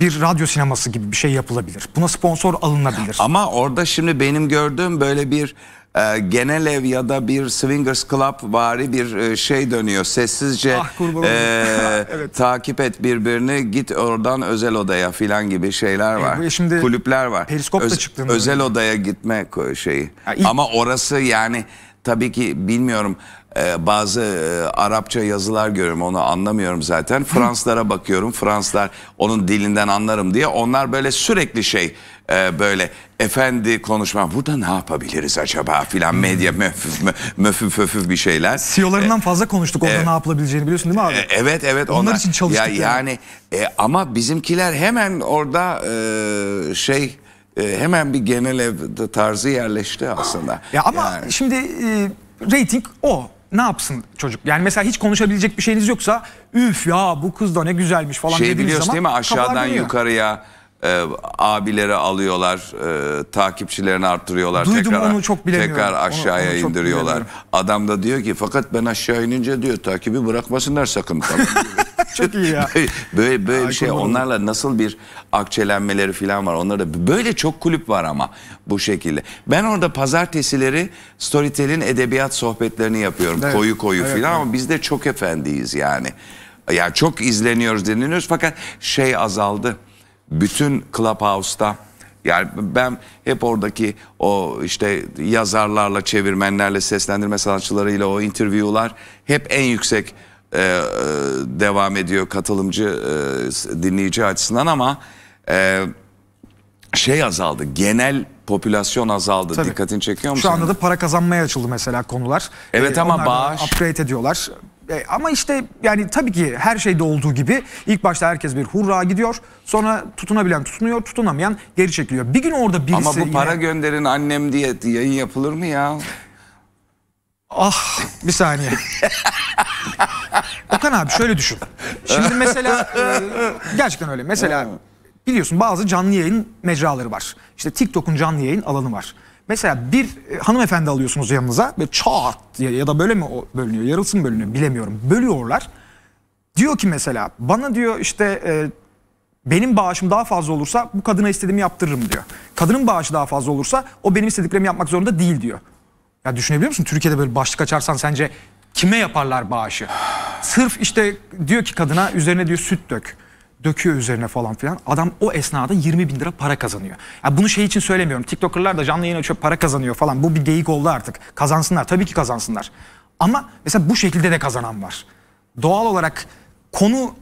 bir radyo sineması gibi bir şey yapılabilir. Buna sponsor alınabilir. Ama orada şimdi benim gördüğüm böyle bir e, genel ev ya da bir swingers club vari bir e, şey dönüyor. Sessizce ah, kurbanım. e, evet. takip et birbirini git oradan özel odaya filan gibi şeyler e, var. E, şimdi Kulüpler var. Periskop Öz, da çıktı. Özel odaya gitme şeyi. Ya, ilk... Ama orası yani tabii ki bilmiyorum ee, bazı e, Arapça yazılar görüyorum onu anlamıyorum zaten. Franslara bakıyorum Franslar onun dilinden anlarım diye onlar böyle sürekli şey e, böyle efendi konuşma burada ne yapabiliriz acaba filan hmm. medya möfüf mö, möfüf möfüf bir şeyler. CEO'larından e, fazla konuştuk orada e, ne yapılabileceğini biliyorsun değil mi abi? E, evet evet. Onlar, onlar için çalıştık. Ya, yani, yani e, ama bizimkiler hemen orada e, şey e, hemen bir genel ev tarzı yerleşti aslında. Ya ama yani. şimdi e, reyting o ne yapsın çocuk? Yani mesela hiç konuşabilecek bir şeyiniz yoksa üf ya bu kız da ne güzelmiş falan şey dediğiniz biliyorsun değil mi aşağıdan yukarıya e, abileri alıyorlar, e, takipçilerini arttırıyorlar. Duydum tekrar, onu çok bilemiyorum. Tekrar aşağıya onu, onu indiriyorlar. Adam da diyor ki fakat ben aşağı inince diyor takibi bırakmasınlar sakın. Çok iyi ya. böyle böyle Ay, şey onlarla nasıl bir akçelenmeleri falan var. Onlarda böyle çok kulüp var ama bu şekilde. Ben orada pazartesileri Storytel'in edebiyat sohbetlerini yapıyorum. Evet. Koyu koyu evet, falan evet. ama biz de çok efendiyiz yani. Ya yani çok izleniyoruz, dinleniyoruz fakat şey azaldı. Bütün Clubhouse'da yani ben hep oradaki o işte yazarlarla, çevirmenlerle, seslendirme sanatçılarıyla o interview'lar hep en yüksek e, e, devam ediyor katılımcı e, dinleyici açısından ama e, şey azaldı genel popülasyon azaldı Tabii. dikkatini çekiyor musun? Şu anda da para kazanmaya açıldı mesela konular. Evet ee, ama bağış. Upgrade ediyorlar. E, ama işte yani tabii ki her şeyde olduğu gibi ilk başta herkes bir hurra gidiyor. Sonra tutunabilen tutunuyor, tutunamayan geri çekiliyor. Bir gün orada birisi Ama bu para yine... gönderin annem diye yayın yapılır mı ya? Ah bir saniye. Okan abi şöyle düşün. Şimdi mesela e, gerçekten öyle. Mesela biliyorsun bazı canlı yayın mecraları var. İşte TikTok'un canlı yayın alanı var. Mesela bir e, hanımefendi alıyorsunuz yanınıza ve çat ya da böyle mi bölünüyor yarılsın bölünüyor bilemiyorum. Bölüyorlar. Diyor ki mesela bana diyor işte e, benim bağışım daha fazla olursa bu kadına istediğimi yaptırırım diyor. Kadının bağışı daha fazla olursa o benim istediklerimi yapmak zorunda değil diyor. Ya düşünebiliyor musun? Türkiye'de böyle başlık açarsan sence kime yaparlar bağışı? Sırf işte diyor ki kadına üzerine diyor süt dök. Döküyor üzerine falan filan. Adam o esnada 20 bin lira para kazanıyor. Ya bunu şey için söylemiyorum. TikToker'lar da canlı yayın açıyor para kazanıyor falan. Bu bir geyik oldu artık. Kazansınlar. Tabii ki kazansınlar. Ama mesela bu şekilde de kazanan var. Doğal olarak konu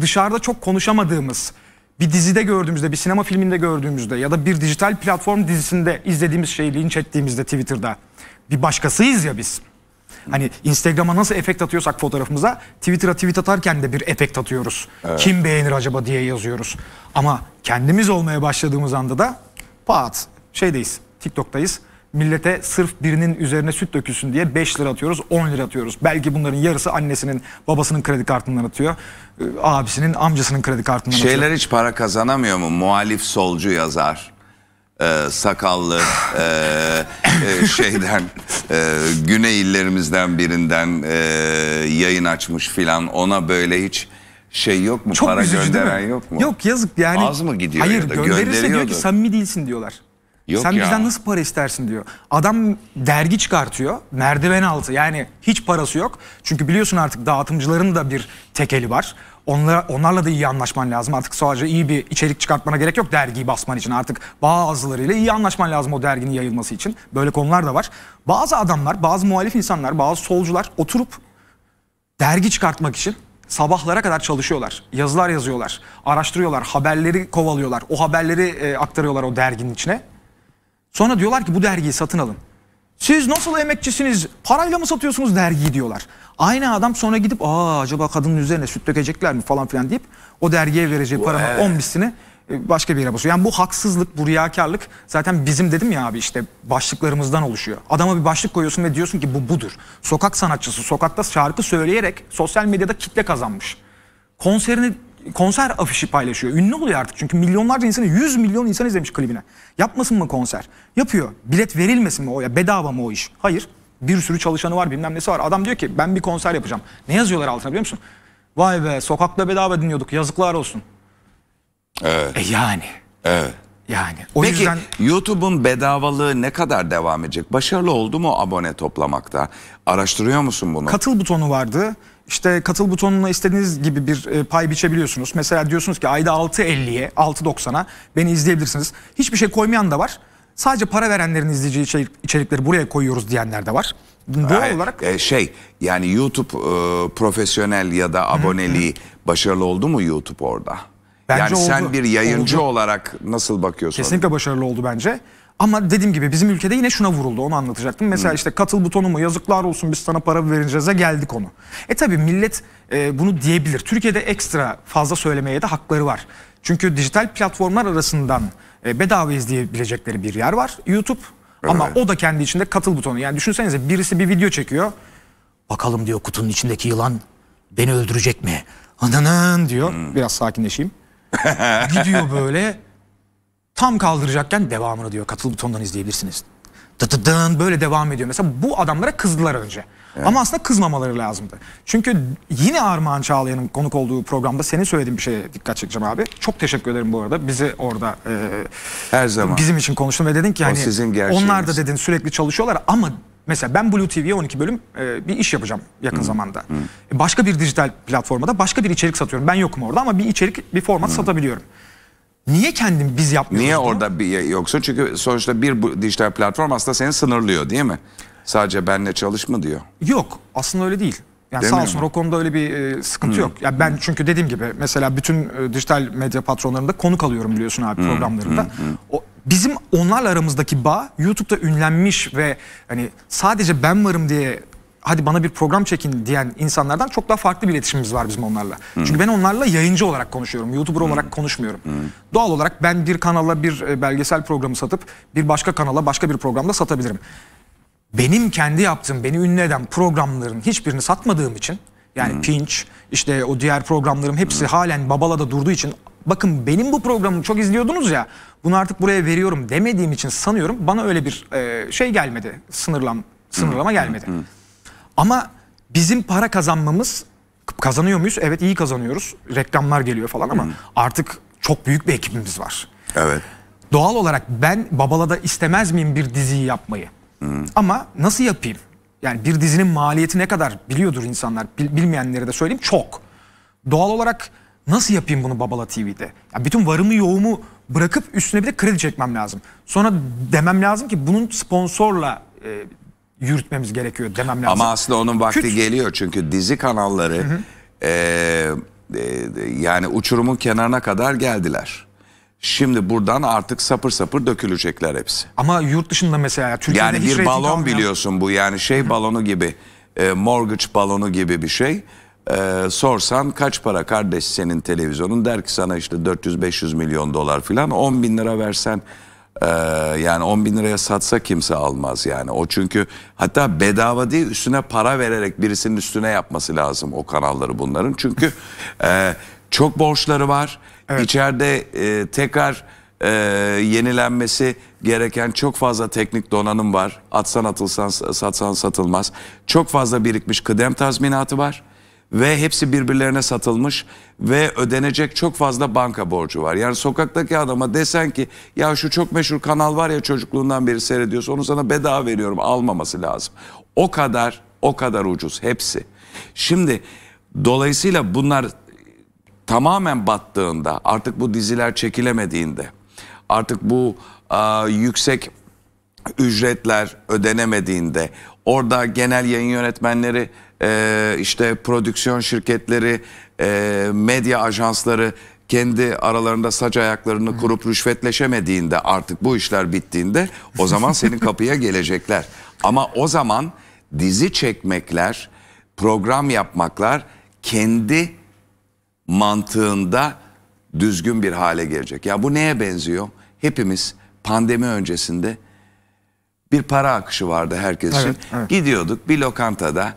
dışarıda çok konuşamadığımız bir dizide gördüğümüzde, bir sinema filminde gördüğümüzde ya da bir dijital platform dizisinde izlediğimiz şeyi linç ettiğimizde Twitter'da bir başkasıyız ya biz. Hani Instagram'a nasıl efekt atıyorsak fotoğrafımıza Twitter'a tweet atarken de bir efekt atıyoruz. Evet. Kim beğenir acaba diye yazıyoruz. Ama kendimiz olmaya başladığımız anda da pat şeydeyiz TikTok'tayız millete sırf birinin üzerine süt dökülsün diye 5 lira atıyoruz 10 lira atıyoruz. Belki bunların yarısı annesinin babasının kredi kartından atıyor. Ee, abisinin amcasının kredi kartından Şeyler atıyor. Şeyler hiç para kazanamıyor mu? Muhalif solcu yazar. Ee, sakallı e, e, şeyden e, güney illerimizden birinden e, yayın açmış filan ona böyle hiç şey yok mu Çok para üzücü, gönderen yok mu? Yok yazık yani. Az mı gidiyor Hayır, ya da gönderiyordu. diyor ki samimi değilsin diyorlar. Yok Sen ya. bizden nasıl para istersin diyor. Adam dergi çıkartıyor. Merdiven altı. Yani hiç parası yok. Çünkü biliyorsun artık dağıtımcıların da bir tekeli var. Onlara, onlarla da iyi anlaşman lazım. Artık sadece iyi bir içerik çıkartmana gerek yok dergiyi basman için. Artık bazılarıyla iyi anlaşman lazım o derginin yayılması için. Böyle konular da var. Bazı adamlar, bazı muhalif insanlar, bazı solcular oturup dergi çıkartmak için sabahlara kadar çalışıyorlar. Yazılar yazıyorlar, araştırıyorlar, haberleri kovalıyorlar. O haberleri e, aktarıyorlar o derginin içine. Sonra diyorlar ki bu dergiyi satın alın. Siz nasıl emekçisiniz? Parayla mı satıyorsunuz dergiyi diyorlar. Aynı adam sonra gidip aa acaba kadının üzerine süt dökecekler mi falan filan deyip o dergiye vereceği paranın evet. 10 bisini e, başka bir yere basıyor. Yani bu haksızlık, bu riyakarlık zaten bizim dedim ya abi işte başlıklarımızdan oluşuyor. Adama bir başlık koyuyorsun ve diyorsun ki bu budur. Sokak sanatçısı sokakta şarkı söyleyerek sosyal medyada kitle kazanmış. Konserini konser afişi paylaşıyor. Ünlü oluyor artık çünkü milyonlarca insanı 100 milyon insan izlemiş klibine. Yapmasın mı konser? Yapıyor. Bilet verilmesin mi o ya? Bedava mı o iş? Hayır. Bir sürü çalışanı var bilmem nesi var. Adam diyor ki ben bir konser yapacağım. Ne yazıyorlar altına biliyor musun? Vay be sokakta bedava dinliyorduk yazıklar olsun. Evet. E yani. Evet. Yani. O Peki yüzden... YouTube'un bedavalığı ne kadar devam edecek? Başarılı oldu mu abone toplamakta? Araştırıyor musun bunu? Katıl butonu vardı işte katıl butonuna istediğiniz gibi bir e, pay biçebiliyorsunuz. Mesela diyorsunuz ki ayda 6.50'ye, 6.90'a beni izleyebilirsiniz. Hiçbir şey koymayan da var. Sadece para verenlerin izleyeceği içerik, içerikleri buraya koyuyoruz diyenler de var. Doğal yani, olarak e, şey yani YouTube e, profesyonel ya da aboneliği başarılı oldu mu YouTube orada? Bence yani oldu. sen bir yayıncı oldu. olarak nasıl bakıyorsun? Kesinlikle başarılı oldu bence. Ama dediğim gibi bizim ülkede yine şuna vuruldu onu anlatacaktım. Mesela hmm. işte katıl butonu mu yazıklar olsun biz sana para vereceğize geldi konu. E tabi millet e, bunu diyebilir. Türkiye'de ekstra fazla söylemeye de hakları var. Çünkü dijital platformlar arasından e, bedava izleyebilecekleri bir yer var YouTube. Evet. Ama o da kendi içinde katıl butonu. Yani düşünsenize birisi bir video çekiyor. Bakalım diyor kutunun içindeki yılan beni öldürecek mi? Ananın diyor. Hmm. Biraz sakinleşeyim. Gidiyor böyle Tam kaldıracakken devamını diyor katıl butonundan izleyebilirsiniz. Dıdıdın böyle devam ediyor. Mesela bu adamlara kızdılar önce. Evet. Ama aslında kızmamaları lazımdı. Çünkü yine Armağan Çağlayan'ın konuk olduğu programda senin söylediğin bir şeye dikkat çekeceğim abi. Çok teşekkür ederim bu arada. Bizi orada e, her zaman bizim için konuştun ve dedin ki hani onlar da dedin sürekli çalışıyorlar ama Mesela ben Blue TV'ye 12 bölüm e, bir iş yapacağım yakın hmm. zamanda. Hmm. Başka bir dijital platformda başka bir içerik satıyorum. Ben yokum orada ama bir içerik, bir format hmm. satabiliyorum. Niye kendim biz yapmıyoruz? Niye bunu? orada bir yoksa? Çünkü sonuçta bir dijital platform aslında seni sınırlıyor değil mi? Sadece benle çalışma diyor. Yok aslında öyle değil. Yani Demiyor sağ olsun mi? o konuda öyle bir e, sıkıntı hmm. yok. Ya yani ben çünkü dediğim gibi mesela bütün e, dijital medya patronlarında konuk alıyorum biliyorsun abi hmm. programlarında. Hmm. O bizim onlarla aramızdaki bağ YouTube'da ünlenmiş ve hani sadece ben varım diye hadi bana bir program çekin diyen insanlardan çok daha farklı bir iletişimimiz var bizim onlarla. Hmm. Çünkü ben onlarla yayıncı olarak konuşuyorum. YouTuber hmm. olarak konuşmuyorum. Hmm. Doğal olarak ben bir kanala bir e, belgesel programı satıp bir başka kanala başka bir programda satabilirim. Benim kendi yaptığım, beni ünlü eden programların hiçbirini satmadığım için yani hmm. Pinch, işte o diğer programlarım hepsi hmm. halen Babala'da durduğu için bakın benim bu programı çok izliyordunuz ya bunu artık buraya veriyorum demediğim için sanıyorum bana öyle bir e, şey gelmedi. Sınırlam sınırlama hmm. gelmedi. Hmm. Ama bizim para kazanmamız kazanıyor muyuz? Evet iyi kazanıyoruz. Reklamlar geliyor falan ama Hı. artık çok büyük bir ekibimiz var. Evet. Doğal olarak ben Babala'da istemez miyim bir diziyi yapmayı? Hı. Ama nasıl yapayım? Yani bir dizinin maliyeti ne kadar biliyordur insanlar. Bil, bilmeyenlere de söyleyeyim çok. Doğal olarak nasıl yapayım bunu Babala TV'de? Ya bütün varımı yoğumu bırakıp üstüne bir de kredi çekmem lazım. Sonra demem lazım ki bunun sponsorla e, yürütmemiz gerekiyor demem lazım. Ama aslında onun vakti Küt... geliyor çünkü dizi kanalları hı hı. E, e, yani uçurumun kenarına kadar geldiler. Şimdi buradan artık sapır sapır dökülecekler hepsi. Ama yurt dışında mesela Türkiye'de Yani bir balon almayan... biliyorsun bu yani şey Hı -hı. balonu gibi e, mortgage balonu gibi bir şey. E, sorsan kaç para kardeş senin televizyonun der ki sana işte 400-500 milyon dolar filan 10 bin lira versen ee, yani 10 bin liraya satsa kimse almaz yani. O çünkü hatta bedava değil üstüne para vererek birisinin üstüne yapması lazım o kanalları bunların. Çünkü e, çok borçları var. Evet. İçeride e, tekrar e, yenilenmesi gereken çok fazla teknik donanım var. Atsan atılsan satsan satılmaz. Çok fazla birikmiş kıdem tazminatı var ve hepsi birbirlerine satılmış ve ödenecek çok fazla banka borcu var. Yani sokaktaki adama desen ki ya şu çok meşhur kanal var ya çocukluğundan beri seyrediyorsun onu sana bedava veriyorum almaması lazım. O kadar o kadar ucuz hepsi. Şimdi dolayısıyla bunlar tamamen battığında artık bu diziler çekilemediğinde artık bu a, yüksek ücretler ödenemediğinde orada genel yayın yönetmenleri e, işte prodüksiyon şirketleri, e, medya ajansları kendi aralarında saç ayaklarını kurup rüşvetleşemediğinde artık bu işler bittiğinde o zaman senin kapıya gelecekler. Ama o zaman dizi çekmekler, program yapmaklar kendi mantığında düzgün bir hale gelecek. Ya bu neye benziyor? Hepimiz pandemi öncesinde bir para akışı vardı herkes için. Evet, evet. Gidiyorduk bir lokantada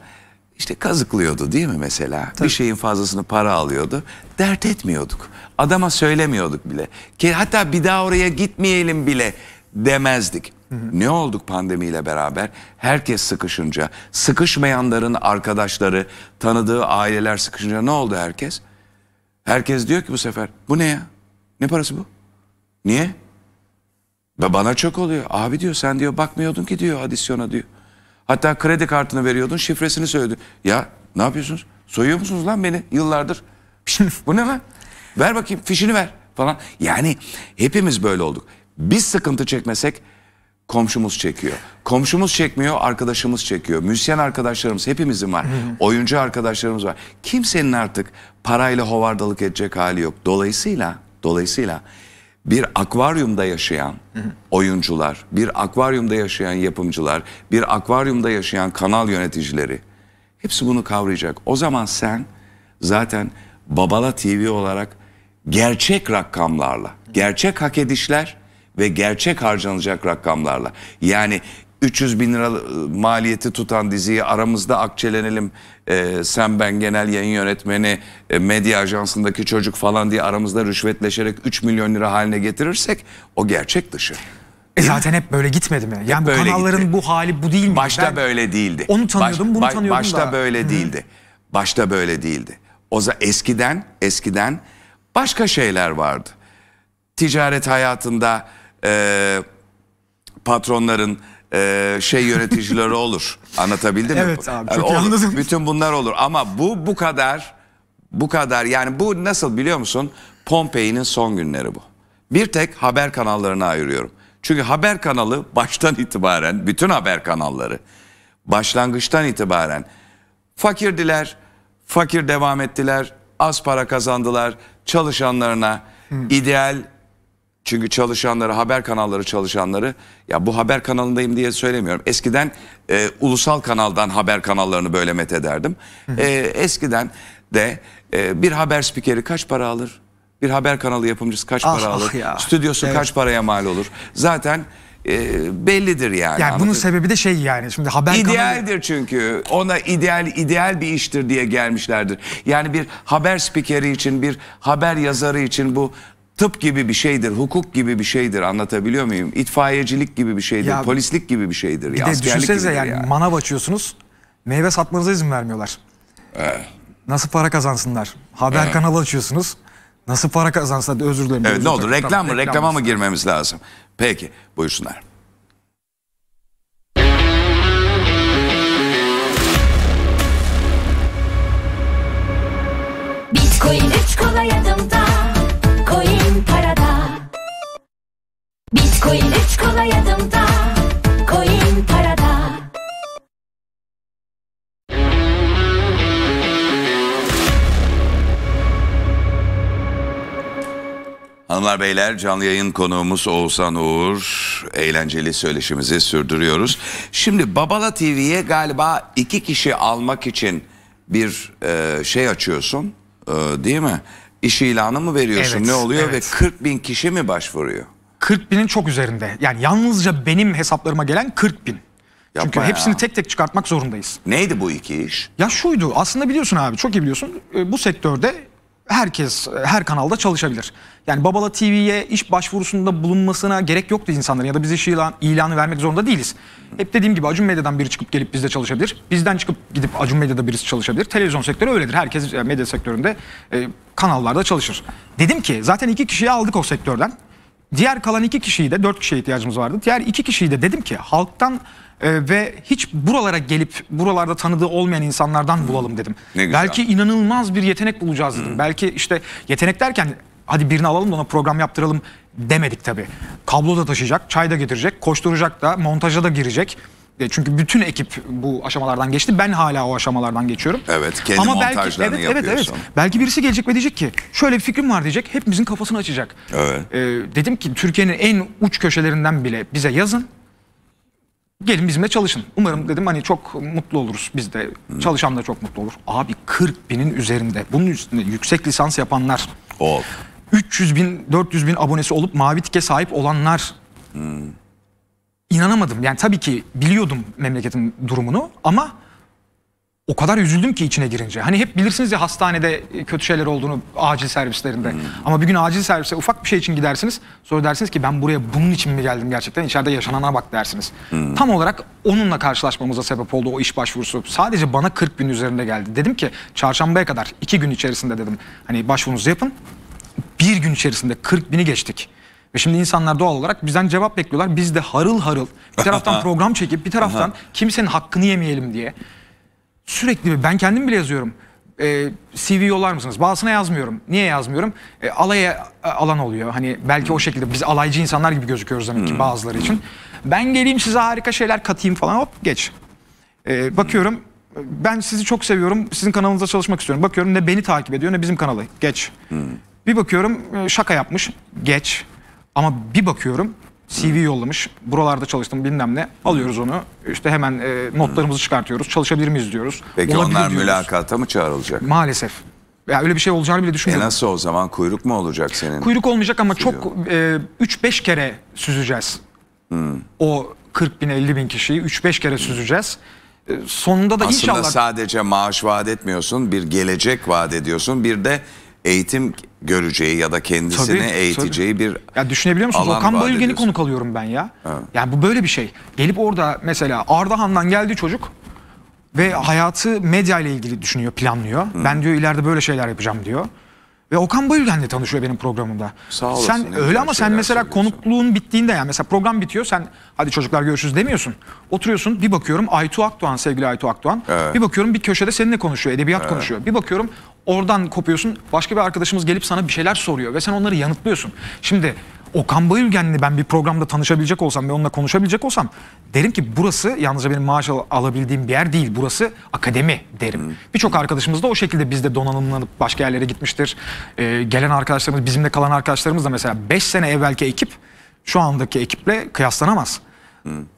işte kazıklıyordu değil mi mesela? Tabii. Bir şeyin fazlasını para alıyordu. Dert etmiyorduk. Adama söylemiyorduk bile. Ki hatta bir daha oraya gitmeyelim bile demezdik. Ne olduk pandemiyle beraber? Herkes sıkışınca, sıkışmayanların arkadaşları, tanıdığı aileler sıkışınca ne oldu herkes? Herkes diyor ki bu sefer bu ne ya? Ne parası bu? Niye? Ve bana çok oluyor. Abi diyor sen diyor bakmıyordun ki diyor adisyona diyor. Hatta kredi kartını veriyordun şifresini söyledi. Ya ne yapıyorsunuz? Soyuyor musunuz lan beni yıllardır? Bu ne lan? Ver bakayım fişini ver falan. Yani hepimiz böyle olduk. Biz sıkıntı çekmesek komşumuz çekiyor. Komşumuz çekmiyor, arkadaşımız çekiyor. Müzisyen arkadaşlarımız hepimizin var. Oyuncu arkadaşlarımız var. Kimsenin artık parayla hovardalık edecek hali yok. Dolayısıyla, dolayısıyla bir akvaryumda yaşayan oyuncular, bir akvaryumda yaşayan yapımcılar, bir akvaryumda yaşayan kanal yöneticileri hepsi bunu kavrayacak. O zaman sen zaten Babala TV olarak gerçek rakamlarla, gerçek hak edişler ve gerçek harcanacak rakamlarla yani 300 bin lira e, maliyeti tutan diziyi aramızda akçelenelim e, sen ben genel yayın yönetmeni e, medya ajansındaki çocuk falan diye aramızda rüşvetleşerek 3 milyon lira haline getirirsek o gerçek dışı. E zaten hep böyle gitmedi mi? Yani hep bu kanalların gitti. bu hali bu değil mi? Başta ben böyle değildi. Onu tanıyordum baş, bunu baş, tanıyordum başta da. Başta böyle Hı. değildi. Başta böyle değildi. Oza eskiden eskiden başka şeyler vardı. Ticaret hayatında e, patronların e, şey yöneticileri olur. Anlatabildim evet mi? Evet abi çok anladım. Bütün bunlar olur ama bu bu kadar bu kadar yani bu nasıl biliyor musun? Pompei'nin son günleri bu. Bir tek haber kanallarına ayırıyorum. Çünkü haber kanalı baştan itibaren bütün haber kanalları başlangıçtan itibaren fakirdiler, fakir devam ettiler, az para kazandılar, çalışanlarına Hı. ideal çünkü çalışanları, haber kanalları çalışanları ya bu haber kanalındayım diye söylemiyorum. Eskiden e, ulusal kanaldan haber kanallarını böyle met ederdim. E, eskiden de e, bir haber spikeri kaç para alır? Bir haber kanalı yapımcısı kaç para ah, ah alır? ya. Stüdyosu Evet. kaç paraya mal olur? Zaten e, bellidir yani. Yani bunun sebebi de şey yani şimdi haber kanalı... İdealdir çünkü. Ona ideal ideal bir iştir diye gelmişlerdir. Yani bir haber spikeri için, bir haber yazarı için bu tıp gibi bir şeydir, hukuk gibi bir şeydir anlatabiliyor muyum? İtfaiyecilik gibi bir şeydir, ya, polislik gibi bir şeydir. Bir ya, de düşünsenize yani, yani manav açıyorsunuz, meyve satmanıza izin vermiyorlar. Ee. Nasıl para kazansınlar? Haber ee. kanalı açıyorsunuz, nasıl para kazansınlar? Özür dilerim. Evet, ne oldu? Reklam, reklam mı? Reklama mı girmemiz lazım? Peki, buyursunlar. Bitcoin üç kolay Bitcoin üç kolay adımda. Coin parada. Hanımlar beyler canlı yayın konuğumuz Oğuzhan Uğur. Eğlenceli söyleşimizi sürdürüyoruz. Şimdi Babala TV'ye galiba iki kişi almak için bir e, şey açıyorsun e, değil mi? İş ilanı mı veriyorsun evet, ne oluyor evet. ve 40 bin kişi mi başvuruyor? 40 binin çok üzerinde. Yani yalnızca benim hesaplarıma gelen 40 bin. Yapma Çünkü ya. hepsini tek tek çıkartmak zorundayız. Neydi bu iki iş? Ya şuydu aslında biliyorsun abi çok iyi biliyorsun ee, bu sektörde herkes her kanalda çalışabilir. Yani Babala TV'ye iş başvurusunda bulunmasına gerek yoktu insanların ya da biz iş ilan, ilanı vermek zorunda değiliz. Hep dediğim gibi Acun Medya'dan biri çıkıp gelip bizde çalışabilir. Bizden çıkıp gidip Acun Medya'da birisi çalışabilir. Televizyon sektörü öyledir. Herkes e, medya sektöründe e, kanallarda çalışır. Dedim ki zaten iki kişiyi aldık o sektörden. Diğer kalan iki kişiyi de dört kişiye ihtiyacımız vardı. Diğer iki kişiyi de dedim ki halktan e, ve hiç buralara gelip buralarda tanıdığı olmayan insanlardan hmm. bulalım dedim. Belki inanılmaz bir yetenek bulacağız dedim. Hmm. Belki işte yetenek derken hadi birini alalım da ona program yaptıralım demedik tabii. Kablo da taşıyacak, çay da getirecek, koşturacak da, montaja da girecek. Çünkü bütün ekip bu aşamalardan geçti. Ben hala o aşamalardan geçiyorum. Evet, kendi Ama belki evet, evet, evet. Belki birisi gelecek ve diyecek ki şöyle bir fikrim var diyecek. Hepimizin kafasını açacak. Evet. Ee, dedim ki Türkiye'nin en uç köşelerinden bile bize yazın. Gelin bizimle çalışın. Umarım dedim hani çok mutlu oluruz biz de. Hı. Hmm. Çalışan da çok mutlu olur. Abi 40 binin üzerinde. Bunun üstünde yüksek lisans yapanlar. Ol. 300 bin, 400 bin abonesi olup mavi tike sahip olanlar. Hmm inanamadım. Yani tabii ki biliyordum memleketin durumunu ama o kadar üzüldüm ki içine girince. Hani hep bilirsiniz ya hastanede e, kötü şeyler olduğunu acil servislerinde. Hmm. Ama bir gün acil servise ufak bir şey için gidersiniz. Sonra dersiniz ki ben buraya bunun için mi geldim gerçekten? İçeride yaşanana bak dersiniz. Hmm. Tam olarak onunla karşılaşmamıza sebep oldu o iş başvurusu. Sadece bana 40 bin üzerinde geldi. Dedim ki çarşambaya kadar 2 gün içerisinde dedim. Hani başvurunuzu yapın. Bir gün içerisinde 40 bini geçtik. Ve şimdi insanlar doğal olarak bizden cevap bekliyorlar. Biz de harıl harıl bir taraftan program çekip bir taraftan kimsenin hakkını yemeyelim diye. Sürekli ben kendim bile yazıyorum. E, CV yollar mısınız? Bazısına yazmıyorum. Niye yazmıyorum? E, alaya e, alan oluyor. Hani belki o hmm. şekilde biz alaycı insanlar gibi gözüküyoruz demek ki hmm. bazıları için. Hmm. Ben geleyim size harika şeyler katayım falan hop geç. E, bakıyorum ben sizi çok seviyorum. Sizin kanalınızda çalışmak istiyorum. Bakıyorum ne beni takip ediyor ne bizim kanalı. Geç. Bir bakıyorum e, şaka yapmış. Geç. Ama bir bakıyorum CV yollamış. Buralarda çalıştım bilmem ne. Alıyoruz onu. İşte hemen e, notlarımızı çıkartıyoruz. Çalışabilir miyiz diyoruz. Peki Olabilir onlar diyoruz. mülakata mı çağrılacak? Maalesef. Ya öyle bir şey olacağını bile E düşünmüyorum. nasıl o zaman kuyruk mu olacak senin? Kuyruk olmayacak ama çok e, 3-5 kere süzeceğiz. Hmm. O 40 bin 50 bin kişiyi 3-5 kere süzeceğiz. E, sonunda da Aslında inşallah sadece maaş vaat etmiyorsun, bir gelecek vaat ediyorsun, bir de eğitim göreceği ya da kendisini eğiteceği tabii. bir Ya düşünebiliyor musunuz? Alan Okan Bayülgen'i konuk alıyorum ben ya. Evet. Yani bu böyle bir şey. Gelip orada mesela Ardahan'dan geldi çocuk ve hayatı medya ile ilgili düşünüyor, planlıyor. Hı. Ben diyor ileride böyle şeyler yapacağım diyor. Ve Okan Bayülgen'le tanışıyor benim programımda. Sağ olasın. Sen ne öyle ama sen mesela konukluğun bittiğinde yani mesela program bitiyor sen hadi çocuklar görüşürüz demiyorsun. Oturuyorsun bir bakıyorum Aytu Akdoğan sevgili Aytu Akdoğan. Evet. Bir bakıyorum bir köşede seninle konuşuyor edebiyat evet. konuşuyor. Bir bakıyorum oradan kopuyorsun başka bir arkadaşımız gelip sana bir şeyler soruyor ve sen onları yanıtlıyorsun. Şimdi Okan Bayülgen'le ben bir programda tanışabilecek olsam ve onunla konuşabilecek olsam derim ki burası yalnızca benim maaş al- alabildiğim bir yer değil. Burası akademi derim. Birçok arkadaşımız da o şekilde bizde donanımlanıp başka yerlere gitmiştir. Ee, gelen arkadaşlarımız, bizimle kalan arkadaşlarımız da mesela 5 sene evvelki ekip şu andaki ekiple kıyaslanamaz.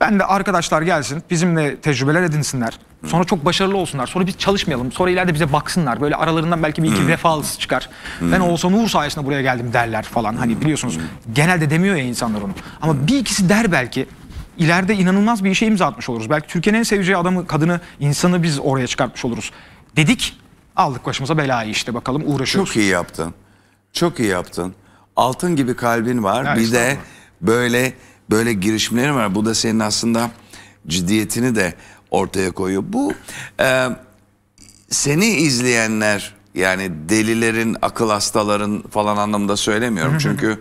Ben de arkadaşlar gelsin, bizimle tecrübeler edinsinler. Sonra çok başarılı olsunlar. Sonra biz çalışmayalım. Sonra ileride bize baksınlar. Böyle aralarından belki bir iki vefalısı hmm. çıkar. Hmm. Ben Oğuzhan Uğur sayesinde buraya geldim derler falan. Hani hmm. biliyorsunuz genelde demiyor ya insanlar onu. Ama bir ikisi der belki ileride inanılmaz bir işe imza atmış oluruz. Belki Türkiye'nin en seveceği adamı, kadını, insanı biz oraya çıkartmış oluruz. Dedik, aldık başımıza belayı işte bakalım uğraşıyoruz. Çok iyi yaptın. Çok iyi yaptın. Altın gibi kalbin var. Ya bir de böyle böyle girişimlerin var. Bu da senin aslında ciddiyetini de ortaya koyuyor. Bu e, seni izleyenler yani delilerin, akıl hastaların falan anlamda söylemiyorum. Çünkü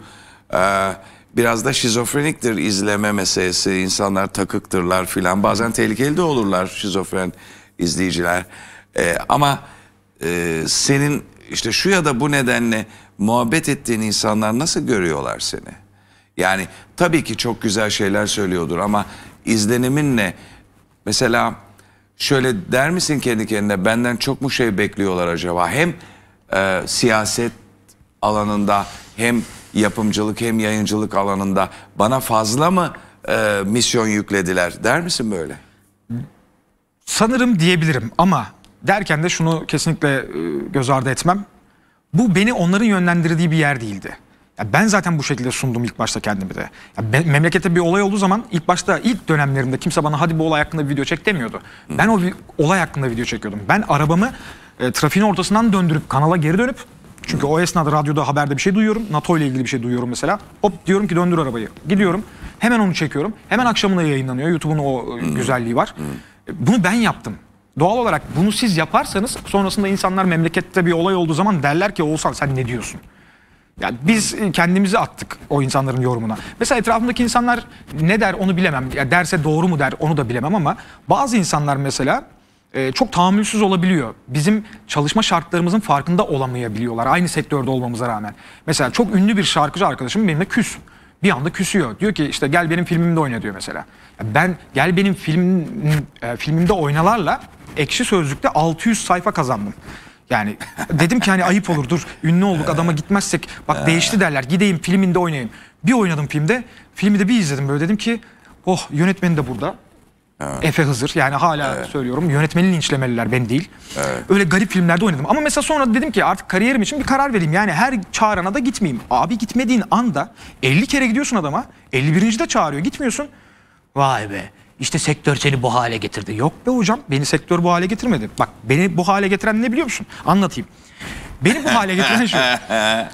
e, biraz da şizofreniktir izleme meselesi. İnsanlar takıktırlar filan. Bazen tehlikeli de olurlar şizofren izleyiciler. E, ama e, senin işte şu ya da bu nedenle muhabbet ettiğin insanlar nasıl görüyorlar seni? Yani tabii ki çok güzel şeyler söylüyordur ama izleniminle Mesela şöyle der misin kendi kendine benden çok mu şey bekliyorlar acaba? Hem e, siyaset alanında hem yapımcılık hem yayıncılık alanında bana fazla mı e, misyon yüklediler der misin böyle? Sanırım diyebilirim ama derken de şunu kesinlikle e, göz ardı etmem. Bu beni onların yönlendirdiği bir yer değildi. Ya ben zaten bu şekilde sundum ilk başta kendimi de. Ya be, memlekette bir olay olduğu zaman ilk başta ilk dönemlerimde kimse bana hadi bu olay hakkında bir video çek demiyordu. Hı. Ben o olay hakkında video çekiyordum. Ben arabamı e, trafiğin ortasından döndürüp kanala geri dönüp çünkü o esnada radyoda haberde bir şey duyuyorum. NATO ile ilgili bir şey duyuyorum mesela. Hop diyorum ki döndür arabayı. Gidiyorum. Hemen onu çekiyorum. Hemen akşamına yayınlanıyor. YouTube'un o hmm. güzelliği var. Hmm. Bunu ben yaptım. Doğal olarak bunu siz yaparsanız sonrasında insanlar memlekette bir olay olduğu zaman derler ki Oğuzhan sen ne diyorsun? Yani biz e, kendimizi attık o insanların yorumuna. Mesela etrafımdaki insanlar ne der onu bilemem. Ya derse doğru mu der onu da bilemem ama bazı insanlar mesela e, çok tahammülsüz olabiliyor. Bizim çalışma şartlarımızın farkında olamayabiliyorlar aynı sektörde olmamıza rağmen. Mesela çok ünlü bir şarkıcı arkadaşım benimle küs. Bir anda küsüyor. Diyor ki işte gel benim filmimde oyna diyor mesela. ben gel benim film e, filmimde oynalarla ekşi sözlükte 600 sayfa kazandım. Yani dedim ki hani ayıp olur dur ünlü olduk adama gitmezsek bak değişti derler gideyim filminde oynayayım. Bir oynadım filmde filmi de bir izledim böyle dedim ki oh yönetmeni de burada. Evet. Efe Hızır yani hala evet. söylüyorum yönetmeni linçlemeliler ben değil. Evet. Öyle garip filmlerde oynadım ama mesela sonra dedim ki artık kariyerim için bir karar vereyim yani her çağırana da gitmeyeyim. Abi gitmediğin anda 50 kere gidiyorsun adama 51. de çağırıyor gitmiyorsun. Vay be işte sektör seni bu hale getirdi. Yok be hocam beni sektör bu hale getirmedi. Bak beni bu hale getiren ne biliyor musun? Anlatayım. Beni bu hale getiren şu.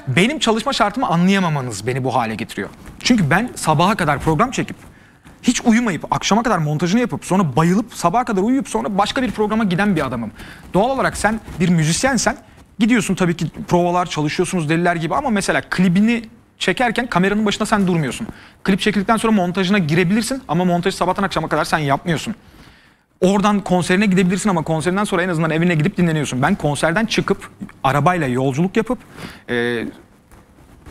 benim çalışma şartımı anlayamamanız beni bu hale getiriyor. Çünkü ben sabaha kadar program çekip hiç uyumayıp akşama kadar montajını yapıp sonra bayılıp sabaha kadar uyuyup sonra başka bir programa giden bir adamım. Doğal olarak sen bir müzisyensen gidiyorsun tabii ki provalar çalışıyorsunuz deliler gibi ama mesela klibini çekerken kameranın başında sen durmuyorsun. Klip çekildikten sonra montajına girebilirsin ama montajı sabahtan akşama kadar sen yapmıyorsun. Oradan konserine gidebilirsin ama konserinden sonra en azından evine gidip dinleniyorsun. Ben konserden çıkıp arabayla yolculuk yapıp e,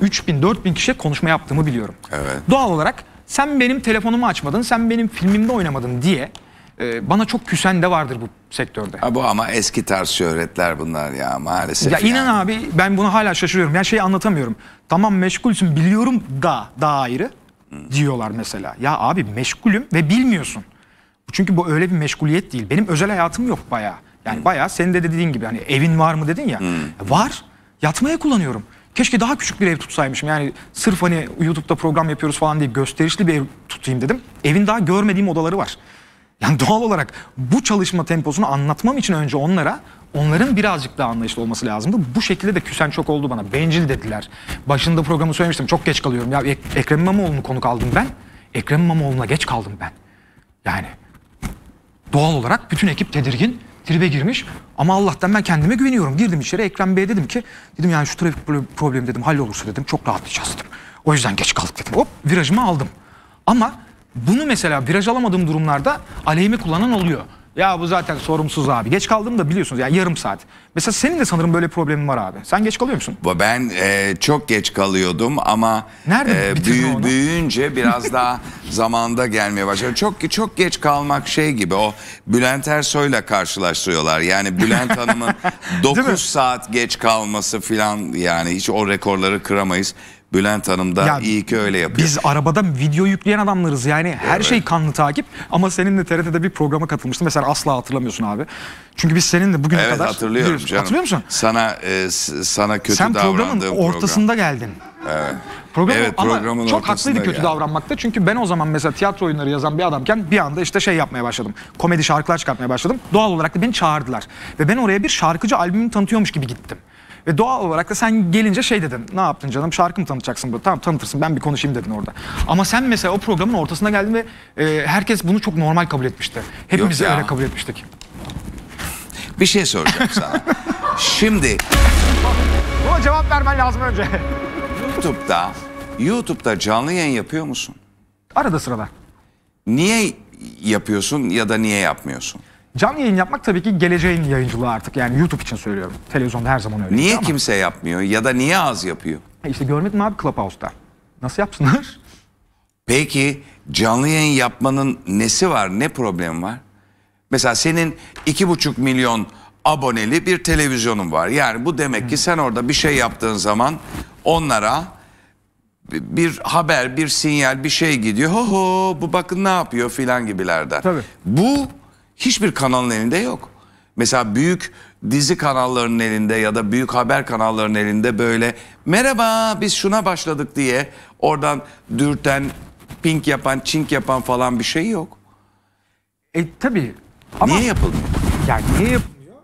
3000-4000 kişiye konuşma yaptığımı biliyorum. Evet. Doğal olarak sen benim telefonumu açmadın, sen benim filmimde oynamadın diye e, bana çok küsen de vardır bu sektörde. Ha, bu ama eski tarz şöhretler bunlar ya maalesef. Ya yani. abi ben bunu hala şaşırıyorum. Ya şeyi anlatamıyorum. Tamam meşgulsün biliyorum da daha ayrı diyorlar mesela. Ya abi meşgulüm ve bilmiyorsun. Çünkü bu öyle bir meşguliyet değil. Benim özel hayatım yok bayağı. Yani hmm. bayağı senin de dediğin gibi hani evin var mı dedin ya. Hmm. Var. Yatmaya kullanıyorum. Keşke daha küçük bir ev tutsaymışım. Yani sırf hani YouTube'da program yapıyoruz falan diye gösterişli bir ev tutayım dedim. Evin daha görmediğim odaları var. Yani doğal olarak bu çalışma temposunu anlatmam için önce onlara onların birazcık daha anlayışlı olması lazımdı. Bu şekilde de küsen çok oldu bana. Bencil dediler. Başında programı söylemiştim. Çok geç kalıyorum. Ya Ek Ekrem İmamoğlu'nu konuk aldım ben. Ekrem İmamoğlu'na geç kaldım ben. Yani doğal olarak bütün ekip tedirgin tribe girmiş. Ama Allah'tan ben kendime güveniyorum. Girdim içeri Ekrem Bey'e dedim ki dedim yani şu trafik problemi dedim hallolursa dedim çok rahatlayacağız dedim. O yüzden geç kaldık dedim. Hop virajımı aldım. Ama bunu mesela viraj alamadığım durumlarda aleyhime kullanan oluyor. Ya bu zaten sorumsuz abi. Geç kaldım da biliyorsunuz yani yarım saat. Mesela senin de sanırım böyle problemin var abi. Sen geç kalıyor musun? Ben e, çok geç kalıyordum ama Nerede e, büyü, büyüyünce biraz daha zamanda gelmeye başladı. Çok çok geç kalmak şey gibi o Bülent Ersoy'la karşılaştırıyorlar. Yani Bülent Hanım'ın 9 saat geç kalması filan yani hiç o rekorları kıramayız. Bülent Hanım da ya, iyi ki öyle yapıyor. Biz arabada video yükleyen adamlarız yani evet. her şey kanlı takip ama seninle TRT'de bir programa katılmıştım. Mesela asla hatırlamıyorsun abi. Çünkü biz seninle bugüne evet, kadar... Evet hatırlıyorum canım. Hatırlıyor musun? Sana, e, sana kötü Sen davrandığım program. ortasında geldin. Evet. Program, evet, ama çok haklıydı kötü yani. davranmakta. Çünkü ben o zaman mesela tiyatro oyunları yazan bir adamken bir anda işte şey yapmaya başladım. Komedi şarkılar çıkartmaya başladım. Doğal olarak da beni çağırdılar. Ve ben oraya bir şarkıcı albümünü tanıtıyormuş gibi gittim. Ve doğal olarak da sen gelince şey dedin. Ne yaptın canım şarkımı tanıtacaksın. burada Tamam tanıtırsın ben bir konuşayım dedin orada. Ama sen mesela o programın ortasına geldin ve e, herkes bunu çok normal kabul etmişti. Hepimiz öyle kabul etmiştik. Bir şey soracağım sana. Şimdi Buna cevap vermen lazım önce. YouTube'da YouTube'da canlı yayın yapıyor musun? Arada sırada. Niye yapıyorsun ya da niye yapmıyorsun? Canlı yayın yapmak tabii ki geleceğin yayıncılığı artık. Yani YouTube için söylüyorum. Televizyonda her zaman öyle. Niye ama. kimse yapmıyor ya da niye az yapıyor? E işte görmedim abi Clubhouse'da. Nasıl yapsınlar? Peki canlı yayın yapmanın nesi var? Ne problem var? Mesela senin iki buçuk milyon aboneli bir televizyonun var. Yani bu demek ki sen orada bir şey yaptığın zaman onlara bir haber, bir sinyal, bir şey gidiyor. Ho ho bu bakın ne yapıyor filan gibilerden. Tabii. Bu hiçbir kanalın elinde yok. Mesela büyük dizi kanallarının elinde ya da büyük haber kanallarının elinde böyle merhaba biz şuna başladık diye oradan dürten, pink yapan, çink yapan falan bir şey yok. E tabi. niye yapılmıyor? Yani niye yapılmıyor?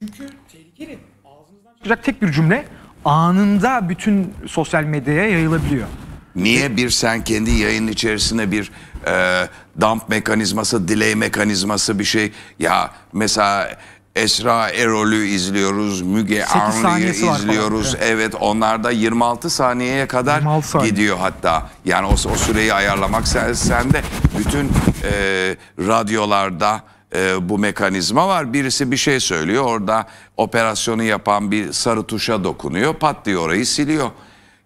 Çünkü tehlikeli. Ağzınızdan çıkacak tek bir cümle anında bütün sosyal medyaya yayılabiliyor. Niye bir sen kendi yayın içerisinde bir e, dump mekanizması, delay mekanizması bir şey? Ya mesela Esra Erol'ü izliyoruz, Müge Anlı'yı izliyoruz. Falan, evet onlar da 26 saniyeye kadar 26 saniye. gidiyor hatta. Yani o, o süreyi ayarlamak sen, sen de bütün e, radyolarda e, bu mekanizma var. Birisi bir şey söylüyor orada operasyonu yapan bir sarı tuşa dokunuyor pat diye orayı siliyor.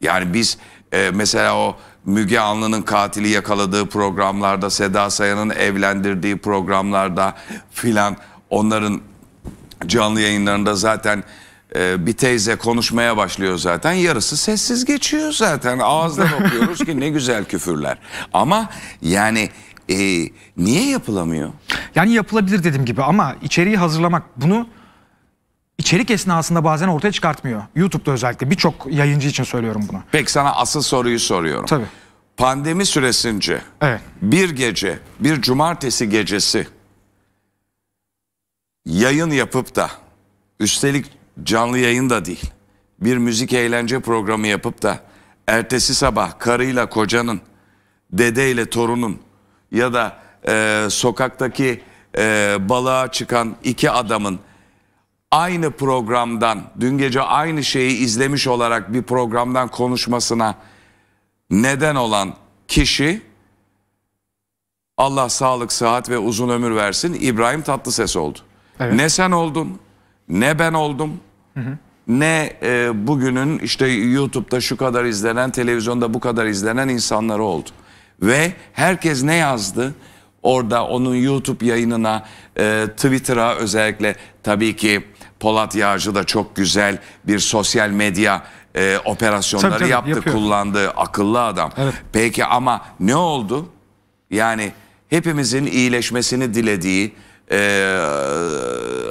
Yani biz e, mesela o Müge Anlı'nın katili yakaladığı programlarda, Seda Sayan'ın evlendirdiği programlarda filan onların canlı yayınlarında zaten e, bir teyze konuşmaya başlıyor zaten. Yarısı sessiz geçiyor zaten. Ağızdan okuyoruz ki ne güzel küfürler. Ama yani e, niye yapılamıyor? Yani yapılabilir dediğim gibi ama içeriği hazırlamak bunu içerik esnasında bazen ortaya çıkartmıyor. YouTube'da özellikle birçok yayıncı için söylüyorum bunu. Peki sana asıl soruyu soruyorum. Tabii. Pandemi süresince evet. bir gece, bir cumartesi gecesi yayın yapıp da üstelik canlı yayın da değil bir müzik eğlence programı yapıp da ertesi sabah karıyla kocanın dedeyle torunun ya da e, sokaktaki e, balığa çıkan iki adamın aynı programdan dün gece aynı şeyi izlemiş olarak bir programdan konuşmasına neden olan kişi Allah sağlık, sıhhat ve uzun ömür versin İbrahim Tatlıses oldu. Evet. Ne sen oldun, ne ben oldum, hı hı. ne e, bugünün işte YouTube'da şu kadar izlenen, televizyonda bu kadar izlenen insanları oldu. Ve herkes ne yazdı? Orada onun YouTube yayınına, e, Twitter'a özellikle tabii ki Polat Yağcı da çok güzel bir sosyal medya e, operasyonları tabii, tabii, yaptı, yapıyor. kullandı. Akıllı adam. Evet. Peki ama ne oldu? Yani hepimizin iyileşmesini dilediği, e,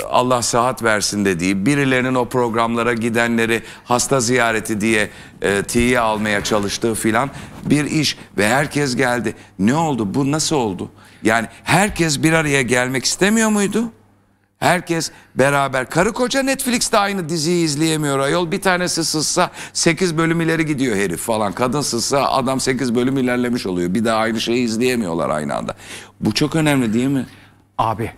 Allah sıhhat versin dediği, birilerinin o programlara gidenleri hasta ziyareti diye e, tiye almaya çalıştığı filan bir iş ve herkes geldi. Ne oldu? Bu nasıl oldu? Yani herkes bir araya gelmek istemiyor muydu? Herkes beraber. Karı koca Netflix'te aynı diziyi izleyemiyor ayol. Bir tanesi sızsa 8 bölüm ileri gidiyor herif falan. Kadın sızsa adam 8 bölüm ilerlemiş oluyor. Bir daha aynı şeyi izleyemiyorlar aynı anda. Bu çok önemli değil mi? Abi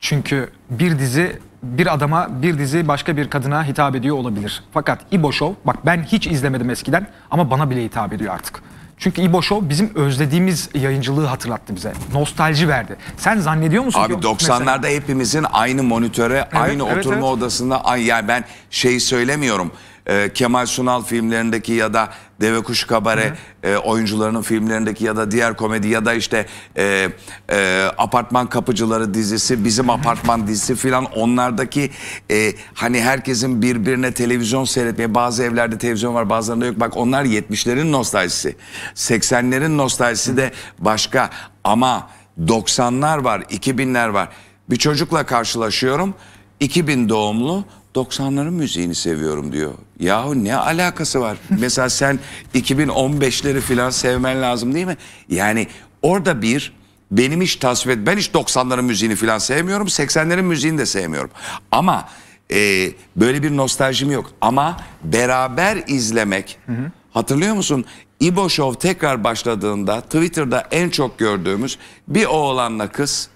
çünkü bir dizi bir adama bir dizi başka bir kadına hitap ediyor olabilir. Fakat İbo Show bak ben hiç izlemedim eskiden ama bana bile hitap ediyor artık. Çünkü İbo Show bizim özlediğimiz yayıncılığı hatırlattı bize. Nostalji verdi. Sen zannediyor musun Abi 90'larda mesela... hepimizin aynı monitöre, evet, aynı evet, oturma evet. odasında. Ay, yani ben şey söylemiyorum. Ee, Kemal Sunal filmlerindeki ya da Deve Kuş Kabare hı hı. E, oyuncularının filmlerindeki ya da diğer komedi ya da işte e, e, Apartman Kapıcıları dizisi, Bizim Apartman dizisi filan onlardaki e, hani herkesin birbirine televizyon seyretmeye bazı evlerde televizyon var bazılarında yok bak onlar 70'lerin nostaljisi 80'lerin nostaljisi hı hı. de başka ama 90'lar var 2000'ler var bir çocukla karşılaşıyorum 2000 doğumlu 90'ların müziğini seviyorum diyor. Yahu ne alakası var? Mesela sen 2015'leri falan sevmen lazım değil mi? Yani orada bir benim hiç tasvip et, ben hiç 90'ların müziğini falan sevmiyorum. 80'lerin müziğini de sevmiyorum. Ama e, böyle bir nostaljim yok. Ama beraber izlemek hı hı. hatırlıyor musun? İbo Show tekrar başladığında Twitter'da en çok gördüğümüz bir oğlanla kız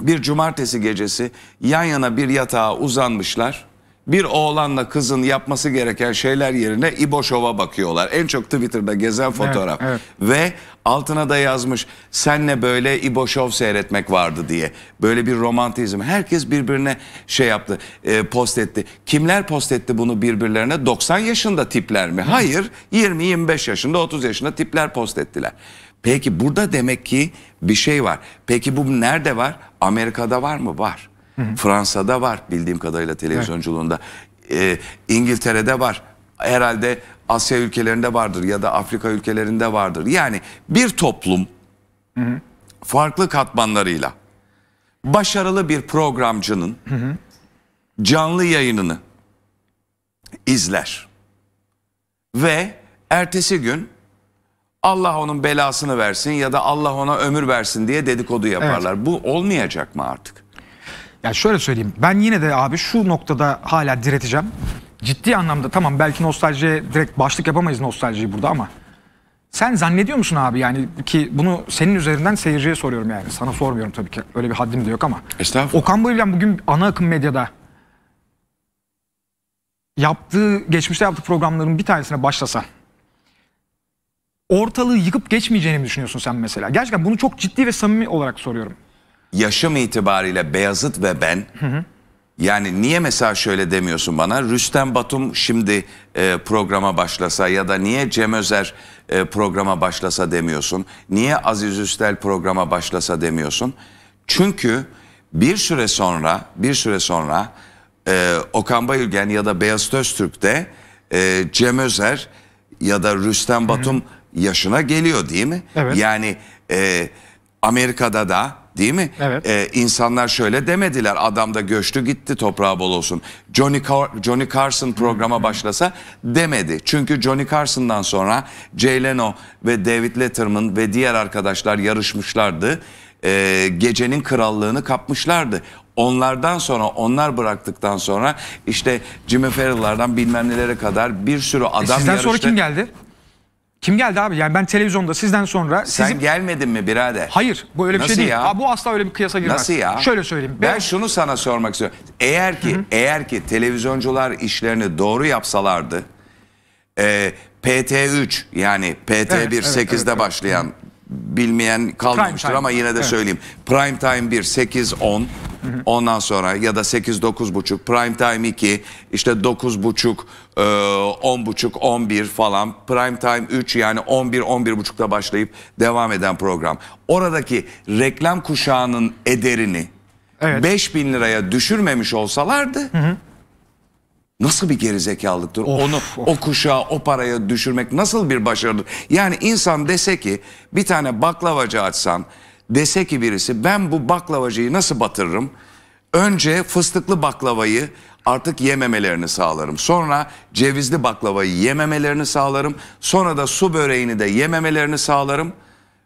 bir cumartesi gecesi yan yana bir yatağa uzanmışlar. Bir oğlanla kızın yapması gereken şeyler yerine İboşov'a bakıyorlar. En çok Twitter'da gezen fotoğraf. Evet, evet. Ve altına da yazmış senle böyle İboşov seyretmek vardı diye. Böyle bir romantizm. Herkes birbirine şey yaptı, e, post etti. Kimler post etti bunu birbirlerine? 90 yaşında tipler mi? Hayır, 20-25 yaşında, 30 yaşında tipler post ettiler. Peki burada demek ki bir şey var. Peki bu nerede var? Amerika'da var mı? Var. Hı hı. Fransa'da var bildiğim kadarıyla televizyonculuğunda. Evet. Ee, İngiltere'de var. Herhalde Asya ülkelerinde vardır ya da Afrika ülkelerinde vardır. Yani bir toplum hı hı. farklı katmanlarıyla başarılı bir programcının hı hı. canlı yayınını izler ve ertesi gün Allah onun belasını versin ya da Allah ona ömür versin diye dedikodu yaparlar. Evet. Bu olmayacak mı artık? Ya şöyle söyleyeyim. Ben yine de abi şu noktada hala direteceğim. Ciddi anlamda tamam belki nostaljiye direkt başlık yapamayız nostaljiyi burada ama sen zannediyor musun abi yani ki bunu senin üzerinden seyirciye soruyorum yani. Sana sormuyorum tabii ki. Öyle bir haddim de yok ama. Estağfurullah. Okan Bayülgen bugün ana akım medyada yaptığı, geçmişte yaptığı programların bir tanesine başlasa ortalığı yıkıp geçmeyeceğini mi düşünüyorsun sen mesela? Gerçekten bunu çok ciddi ve samimi olarak soruyorum. Yaşım itibariyle Beyazıt ve ben hı hı. yani niye mesela şöyle demiyorsun bana Rüstem Batum şimdi e, programa başlasa ya da niye Cem Özer e, programa başlasa demiyorsun? Niye Aziz Üstel programa başlasa demiyorsun? Çünkü bir süre sonra bir süre sonra e, Okan Bayülgen ya da Beyazıt Öztürk de e, Cem Özer ya da Rüstem Batum hı hı yaşına geliyor değil mi? Evet. Yani e, Amerika'da da değil mi? Evet. E, insanlar şöyle demediler adam da göçtü gitti toprağı bol olsun. Johnny, Car Johnny Carson programa başlasa demedi. Çünkü Johnny Carson'dan sonra Jay Leno ve David Letterman ve diğer arkadaşlar yarışmışlardı. E, gecenin krallığını kapmışlardı. Onlardan sonra onlar bıraktıktan sonra işte Jimmy Farrell'lardan bilmem nelere kadar bir sürü adam e sizden yarıştı. sonra kim geldi? Kim geldi abi? Yani ben televizyonda sizden sonra... Sen gelmedin mi birader? Hayır. Bu öyle bir şey Nasıl şey değil. Ya? Aa, bu asla öyle bir kıyasa girmez. Nasıl ya? Şöyle söyleyeyim. Ben, ben şunu sana sormak istiyorum. Eğer ki, Hı -hı. eğer ki televizyoncular işlerini doğru yapsalardı... E, PT3 yani PT1 evet, 8'de evet, evet. başlayan bilmeyen kalmamıştır ama yine de evet. söyleyeyim. Prime time 1 8 10 ondan sonra ya da 8 9 buçuk prime time 2 işte 9 buçuk 10 e, buçuk 11 falan prime time 3 yani 11 11 buçukta başlayıp devam eden program. Oradaki reklam kuşağının ederini evet. 5000 liraya düşürmemiş olsalardı hı hı nasıl bir gerizekalıktır? Of, Onu of. o kuşağa, o paraya düşürmek nasıl bir başarıdır? Yani insan dese ki bir tane baklavacı açsan, dese ki birisi ben bu baklavacıyı nasıl batırırım? Önce fıstıklı baklavayı artık yememelerini sağlarım. Sonra cevizli baklavayı yememelerini sağlarım. Sonra da su böreğini de yememelerini sağlarım.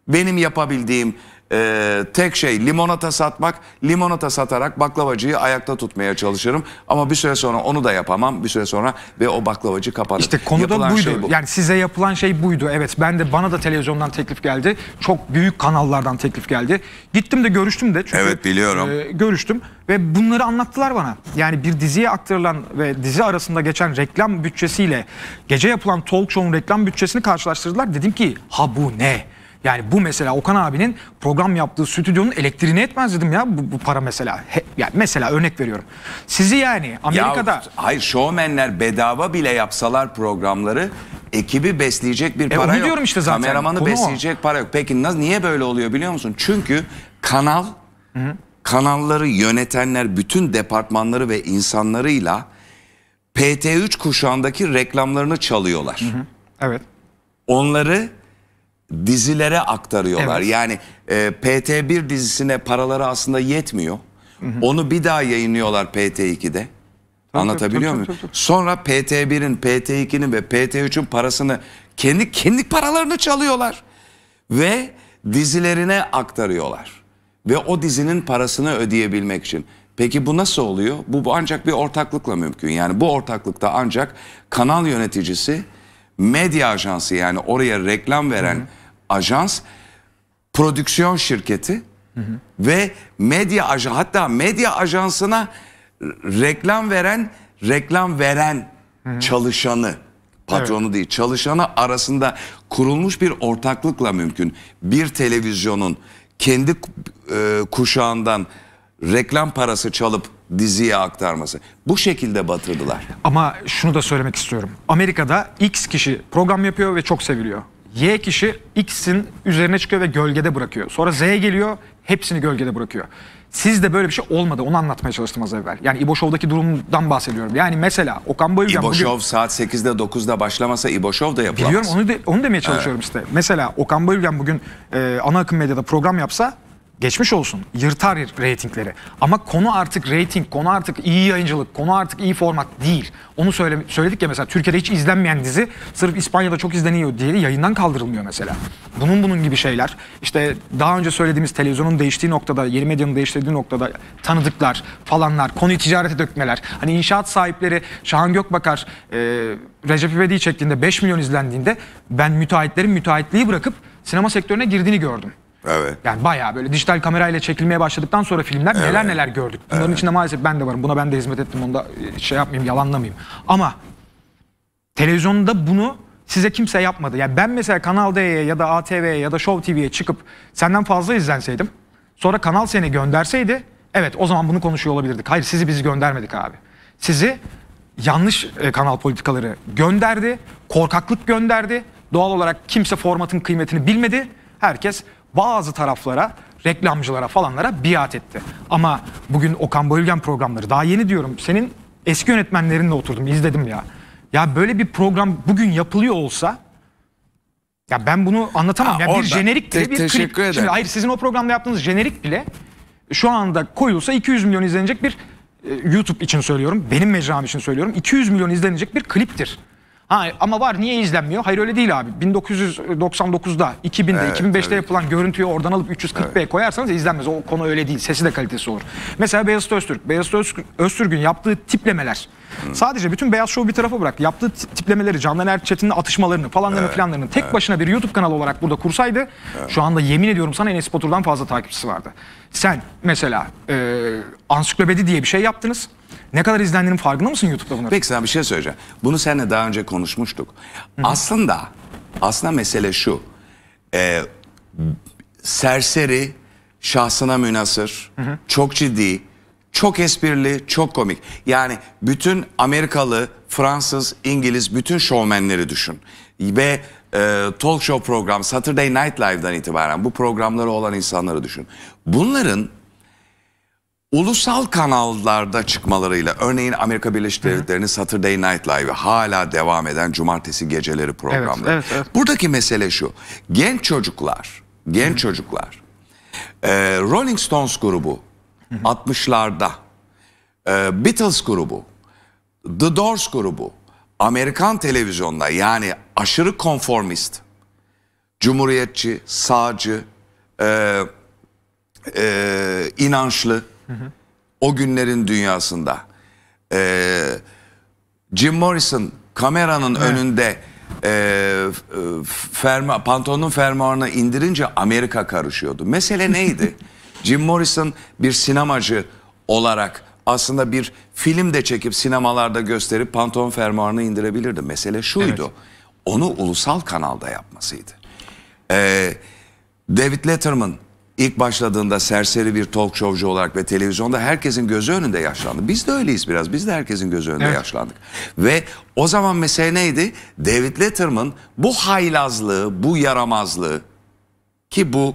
Benim yapabildiğim e, tek şey limonata satmak. Limonata satarak baklavacıyı ayakta tutmaya çalışırım. Ama bir süre sonra onu da yapamam. Bir süre sonra ve o baklavacı kapanır. İşte konu yapılan da şey buydu. Şey bu. Yani size yapılan şey buydu. Evet ben de bana da televizyondan teklif geldi. Çok büyük kanallardan teklif geldi. Gittim de görüştüm de. Çünkü, evet biliyorum. E, görüştüm ve bunları anlattılar bana. Yani bir diziye aktarılan ve dizi arasında geçen reklam bütçesiyle gece yapılan talk show'un reklam bütçesini karşılaştırdılar. Dedim ki ha bu ne? Yani bu mesela Okan abinin program yaptığı stüdyonun elektriğini etmez dedim ya bu, bu para mesela. He, yani mesela örnek veriyorum. Sizi yani Amerika'da... Ya, hayır şovmenler bedava bile yapsalar programları ekibi besleyecek bir e, para yok. işte zaten. Kameramanı besleyecek o. para yok. Peki nasıl, niye böyle oluyor biliyor musun? Çünkü kanal, Hı -hı. kanalları yönetenler bütün departmanları ve insanlarıyla PT3 kuşağındaki reklamlarını çalıyorlar. Hı -hı. Evet. Onları dizilere aktarıyorlar. Evet. Yani e, PT1 dizisine paraları aslında yetmiyor. Hı hı. Onu bir daha yayınlıyorlar PT2'de. Tabii, Anlatabiliyor tabii, muyum? Sonra PT1'in, PT2'nin ve PT3'ün parasını kendi kendi paralarını çalıyorlar ve dizilerine aktarıyorlar. Ve o dizinin parasını ödeyebilmek için. Peki bu nasıl oluyor? Bu, bu ancak bir ortaklıkla mümkün. Yani bu ortaklıkta ancak kanal yöneticisi medya ajansı yani oraya reklam veren hı hı. ajans prodüksiyon şirketi hı hı. ve medya ajan hatta medya ajansına reklam veren reklam veren hı hı. çalışanı patronu evet. değil çalışanı arasında kurulmuş bir ortaklıkla mümkün. Bir televizyonun kendi e, kuşağından reklam parası çalıp diziye aktarması. Bu şekilde batırdılar. Ama şunu da söylemek istiyorum. Amerika'da X kişi program yapıyor ve çok seviliyor. Y kişi X'in üzerine çıkıyor ve gölgede bırakıyor. Sonra Z geliyor, hepsini gölgede bırakıyor. Sizde böyle bir şey olmadı. Onu anlatmaya çalıştım az evvel. Yani İbo durumdan bahsediyorum. Yani mesela Okan Bayülgen İbo bugün... Show saat 8'de 9'da başlamasa İbo da yapılamaz. Biliyorum onu, de, onu demeye çalışıyorum evet. işte. Mesela Okan Bayülgen bugün e, ana akım medyada program yapsa geçmiş olsun yırtar reytingleri. Ama konu artık reyting, konu artık iyi yayıncılık, konu artık iyi format değil. Onu söyle, söyledik ya mesela Türkiye'de hiç izlenmeyen dizi sırf İspanya'da çok izleniyor diye yayından kaldırılmıyor mesela. Bunun bunun gibi şeyler. İşte daha önce söylediğimiz televizyonun değiştiği noktada, yeni medyanın değiştirdiği noktada tanıdıklar falanlar, konuyu ticarete dökmeler. Hani inşaat sahipleri Şahan Gökbakar e, Recep İvedik'i çektiğinde 5 milyon izlendiğinde ben müteahhitlerin müteahhitliği bırakıp sinema sektörüne girdiğini gördüm. Evet. Yani bayağı böyle dijital kamerayla çekilmeye başladıktan sonra filmler evet. neler neler gördük. Bunların evet. içinde maalesef ben de varım. Buna ben de hizmet ettim. Onda e, şey yapmayayım, yalanlamayayım. Ama televizyonda bunu size kimse yapmadı. Yani ben mesela Kanal D'ye ya da ATV'ye ya da Show TV'ye çıkıp senden fazla izlenseydim sonra kanal seni gönderseydi evet o zaman bunu konuşuyor olabilirdik. Hayır sizi bizi göndermedik abi. Sizi yanlış e, kanal politikaları gönderdi, korkaklık gönderdi. Doğal olarak kimse formatın kıymetini bilmedi. Herkes bazı taraflara, reklamcılara falanlara biat etti. Ama bugün Okan Bayülgen programları daha yeni diyorum. Senin eski yönetmenlerinle oturdum izledim ya. Ya böyle bir program bugün yapılıyor olsa ya ben bunu anlatamam. Ha, ya bir jenerik bile Te bir klip. Ederim. Şimdi hayır sizin o programda yaptığınız jenerik bile şu anda koyulsa 200 milyon izlenecek bir e, YouTube için söylüyorum. Benim mecram için söylüyorum. 200 milyon izlenecek bir kliptir. Ha, ama var niye izlenmiyor? Hayır öyle değil abi. 1999'da, 2000'de, evet, 2005'te evet. yapılan görüntüyü oradan alıp 340p'ye evet. koyarsanız izlenmez. O konu öyle değil. Sesi de kalitesi olur. Mesela Beyazıt Öztürk. Beyazıt Öztürk'ün yaptığı tiplemeler Sadece bütün Beyaz şovu bir tarafa bırak. Yaptığı tiplemeleri, Candan Erçetin'le atışmalarını falanlarını evet. filanlarını tek evet. başına bir YouTube kanalı olarak burada kursaydı evet. şu anda yemin ediyorum sana Enes Batur'dan fazla takipçisi vardı. Sen mesela e, ansiklopedi diye bir şey yaptınız. Ne kadar izlendiğinin farkında mısın YouTube'da bunu? Peki sana bir şey söyleyeceğim. Bunu seninle daha önce konuşmuştuk. Hı. Aslında aslında mesele şu. E, serseri, şahsına münasır, hı hı. çok ciddi, çok esprili, çok komik. Yani bütün Amerikalı, Fransız, İngiliz bütün şovmenleri düşün. Ve e, talk show program Saturday Night Live'dan itibaren bu programları olan insanları düşün. Bunların ulusal kanallarda çıkmalarıyla örneğin Amerika Birleşik Devletleri'nin Saturday Night Live hala devam eden cumartesi geceleri programları. Evet, evet, evet. Buradaki mesele şu. Genç çocuklar, genç Hı. çocuklar e, Rolling Stones grubu 60'larda e, ee, Beatles grubu, The Doors grubu Amerikan televizyonda yani aşırı konformist, cumhuriyetçi, sağcı, e, e, inançlı hı hı. o günlerin dünyasında e, Jim Morrison kameranın evet. önünde e, e ferma, pantolonun fermuarını indirince Amerika karışıyordu. Mesele neydi? Jim Morrison bir sinemacı olarak aslında bir film de çekip sinemalarda gösterip Pantone fermuarını indirebilirdi. Mesele şuydu. Evet. Onu ulusal kanalda yapmasıydı. Ee, David Letterman ilk başladığında serseri bir talk showcu olarak ve televizyonda herkesin gözü önünde yaşlandı. Biz de öyleyiz biraz. Biz de herkesin gözü önünde evet. yaşlandık. Ve o zaman mesele neydi? David Letterman bu haylazlığı, bu yaramazlığı ki bu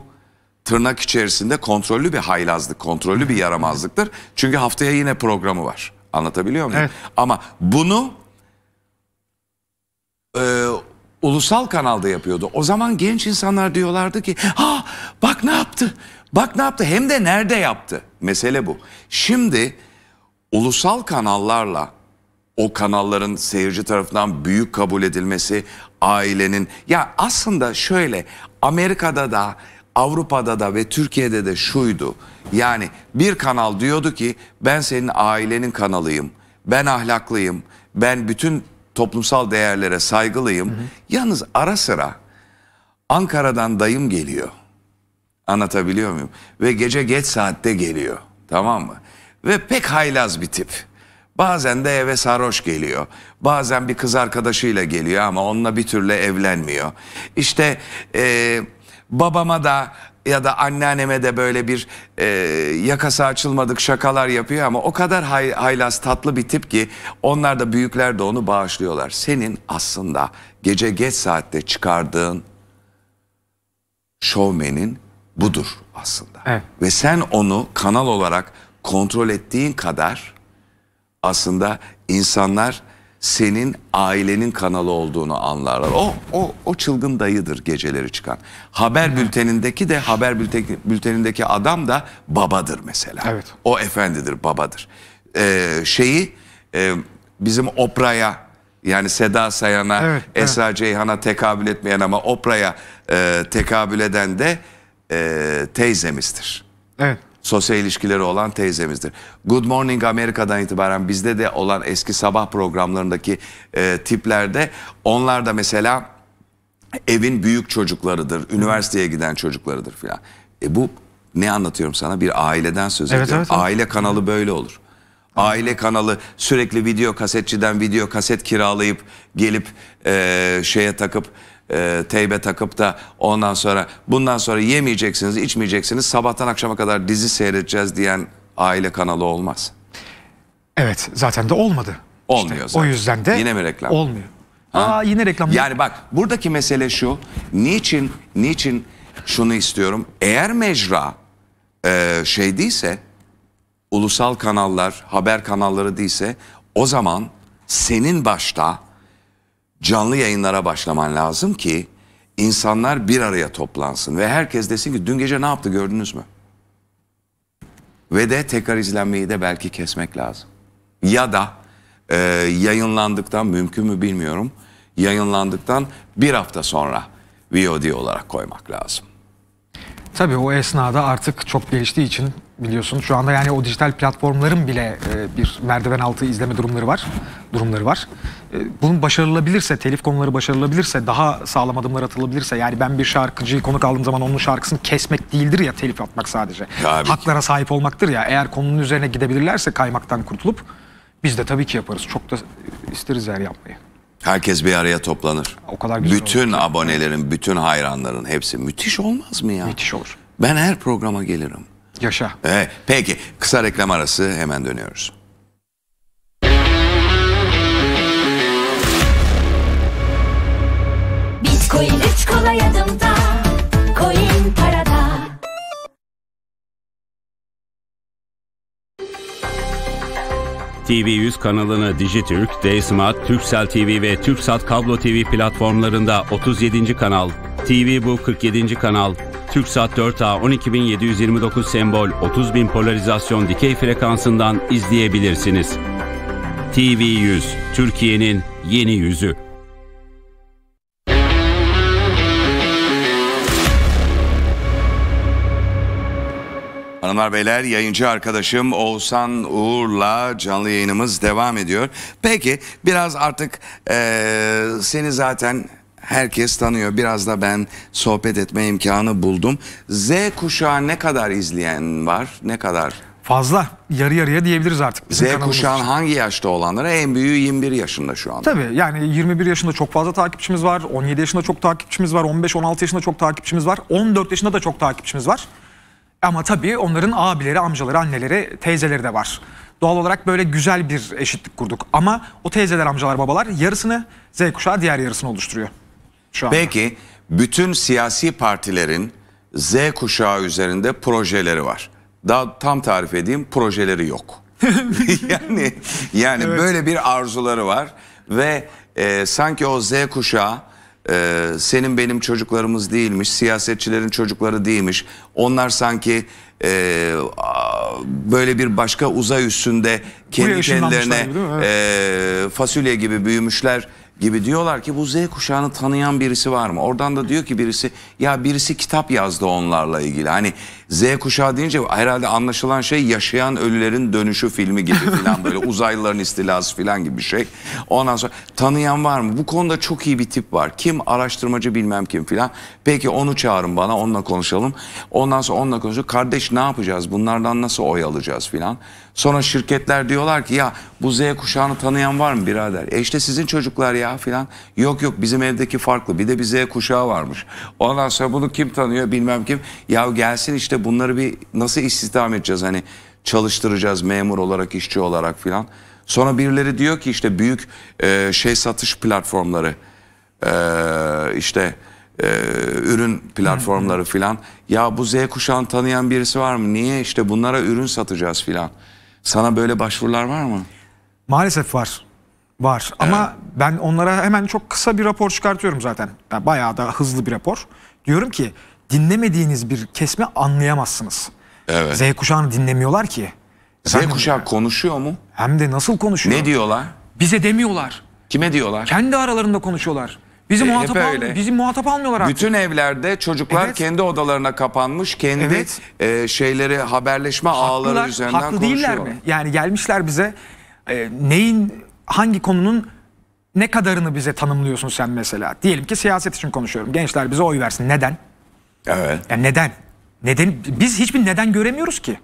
tırnak içerisinde kontrollü bir haylazlık, kontrollü bir yaramazlıktır. Çünkü haftaya yine programı var. Anlatabiliyor muyum? Evet. Ama bunu e, ulusal kanalda yapıyordu. O zaman genç insanlar diyorlardı ki ha bak ne yaptı, bak ne yaptı hem de nerede yaptı. Mesele bu. Şimdi ulusal kanallarla o kanalların seyirci tarafından büyük kabul edilmesi, ailenin ya aslında şöyle Amerika'da da Avrupa'da da ve Türkiye'de de şuydu. Yani bir kanal diyordu ki ben senin ailenin kanalıyım. Ben ahlaklıyım. Ben bütün toplumsal değerlere saygılıyım. Hı hı. Yalnız ara sıra Ankara'dan dayım geliyor. Anlatabiliyor muyum? Ve gece geç saatte geliyor. Tamam mı? Ve pek haylaz bir tip. Bazen de eve sarhoş geliyor. Bazen bir kız arkadaşıyla geliyor ama onunla bir türlü evlenmiyor. İşte eee babama da ya da anneanneme de böyle bir e, yakası açılmadık şakalar yapıyor ama o kadar hay, haylaz tatlı bir tip ki onlar da büyükler de onu bağışlıyorlar. Senin aslında gece geç saatte çıkardığın şovmenin budur aslında. Evet. Ve sen onu kanal olarak kontrol ettiğin kadar aslında insanlar senin ailenin kanalı olduğunu anlarlar. O, o, o çılgın dayıdır geceleri çıkan. Haber bültenindeki de haber bültenindeki adam da babadır mesela. Evet. O efendidir, babadır. Ee, şeyi e, bizim Oprah'ya yani Seda Sayan'a, evet, Esra evet. Ceyhan'a tekabül etmeyen ama Oprah'ya e, tekabül eden de e, teyzemizdir. Evet sosyal ilişkileri olan teyzemizdir. Good Morning Amerika'dan itibaren bizde de olan eski sabah programlarındaki e, tiplerde onlar da mesela evin büyük çocuklarıdır, üniversiteye giden çocuklarıdır filan. E bu ne anlatıyorum sana? Bir aileden söz evet, Evet, evet. Aile kanalı böyle olur. Aile kanalı sürekli video kasetçiden video kaset kiralayıp gelip e, şeye takıp e, teybe takıp da ondan sonra bundan sonra yemeyeceksiniz, içmeyeceksiniz, sabahtan akşama kadar dizi seyredeceğiz diyen aile kanalı olmaz. Evet zaten de olmadı. Olmuyor işte, zaten. O yüzden de Yine mi reklam? olmuyor. Ha? Aa yine reklam. Yani bak buradaki mesele şu. Niçin niçin şunu istiyorum. Eğer mecra e, şey değilse ulusal kanallar, haber kanalları değilse o zaman senin başta canlı yayınlara başlaman lazım ki insanlar bir araya toplansın ve herkes desin ki dün gece ne yaptı gördünüz mü? Ve de tekrar izlenmeyi de belki kesmek lazım. Ya da e, yayınlandıktan mümkün mü bilmiyorum yayınlandıktan bir hafta sonra VOD olarak koymak lazım. Tabii o esnada artık çok geliştiği için biliyorsun. Şu anda yani o dijital platformların bile e, bir merdiven altı izleme durumları var. Durumları var. E, bunun başarılabilirse, telif konuları başarılabilirse, daha sağlam adımlar atılabilirse yani ben bir şarkıcıyı konuk aldığım zaman onun şarkısını kesmek değildir ya telif atmak sadece. Tabii. Haklara sahip olmaktır ya. Eğer konunun üzerine gidebilirlerse kaymaktan kurtulup biz de tabii ki yaparız. Çok da isteriz yani yapmayı. Herkes bir araya toplanır. O kadar güzel Bütün olur. abonelerin, bütün hayranların hepsi müthiş olmaz mı ya? Müthiş olur. Ben her programa gelirim. Yaşa. Ee, peki kısa reklam arası hemen dönüyoruz. Bitcoin 3 kolay adımda, coin parada. TV100 kanalını Dijitürk, D-Smart, Turkcell TV ve Turksat Kablo TV platformlarında 37. kanal, TV Bu 47. kanal, TürkSat 4A 12729 sembol 30000 polarizasyon dikey frekansından izleyebilirsiniz. TV100, Türkiye'nin yeni yüzü. Hanımlar beyler yayıncı arkadaşım Oğuzhan Uğur'la canlı yayınımız devam ediyor. Peki biraz artık e, seni zaten herkes tanıyor. Biraz da ben sohbet etme imkanı buldum. Z kuşağı ne kadar izleyen var? Ne kadar? Fazla. Yarı yarıya diyebiliriz artık. Z kuşağın için. hangi yaşta olanları? En büyüğü 21 yaşında şu anda. Tabii yani 21 yaşında çok fazla takipçimiz var. 17 yaşında çok takipçimiz var. 15-16 yaşında çok takipçimiz var. 14 yaşında da çok takipçimiz var. Ama tabii onların abileri, amcaları, anneleri, teyzeleri de var. Doğal olarak böyle güzel bir eşitlik kurduk. Ama o teyzeler, amcalar, babalar yarısını Z kuşağı diğer yarısını oluşturuyor. Şu anda. Belki bütün siyasi partilerin Z kuşağı üzerinde projeleri var. Daha tam tarif edeyim projeleri yok. yani yani evet. böyle bir arzuları var ve e, sanki o Z kuşağı e, senin benim çocuklarımız değilmiş, siyasetçilerin çocukları değilmiş. Onlar sanki e, böyle bir başka uzay üstünde kendi kendilerine e, fasulye gibi büyümüşler gibi diyorlar ki bu Z kuşağını tanıyan birisi var mı? Oradan da diyor ki birisi ya birisi kitap yazdı onlarla ilgili. Hani Z kuşağı deyince herhalde anlaşılan şey yaşayan ölülerin dönüşü filmi gibi falan böyle uzaylıların istilası falan gibi bir şey. Ondan sonra tanıyan var mı? Bu konuda çok iyi bir tip var. Kim? Araştırmacı bilmem kim falan. Peki onu çağırın bana onunla konuşalım. Ondan sonra onunla konuşalım. Kardeş ne yapacağız? Bunlardan nasıl oy alacağız falan. Sonra şirketler diyorlar ki ya bu Z kuşağını tanıyan var mı birader? E işte sizin çocuklar ya filan. Yok yok bizim evdeki farklı. Bir de bir Z kuşağı varmış. Ondan sonra bunu kim tanıyor bilmem kim. Ya gelsin işte bunları bir nasıl istihdam edeceğiz hani çalıştıracağız memur olarak işçi olarak filan. Sonra birileri diyor ki işte büyük e, şey satış platformları e, işte e, ürün platformları filan. Ya bu Z kuşağını tanıyan birisi var mı? Niye işte bunlara ürün satacağız filan? Sana böyle başvurular var mı? Maalesef var. Var ama evet. ben onlara hemen çok kısa bir rapor çıkartıyorum zaten. Yani bayağı da hızlı bir rapor. Diyorum ki dinlemediğiniz bir kesme anlayamazsınız. Evet. Z kuşağını dinlemiyorlar ki. Z Efendim, kuşağı konuşuyor mu? Hem de nasıl konuşuyor? Ne diyorlar? Bize demiyorlar. Kime diyorlar? Kendi aralarında konuşuyorlar. Bizim e, muhatap al, bizi muhatap almıyorlar artık. Bütün evlerde çocuklar evet. kendi odalarına kapanmış, kendi evet. e, şeyleri haberleşme Haklılar, ağları üzerinden haklı konuşuyorlar. Haklı değiller mi? Yani gelmişler bize e, neyin hangi konunun ne kadarını bize tanımlıyorsun sen mesela? Diyelim ki siyaset için konuşuyorum. Gençler bize oy versin. Neden? Evet. Yani neden? Neden? Biz hiçbir neden göremiyoruz ki.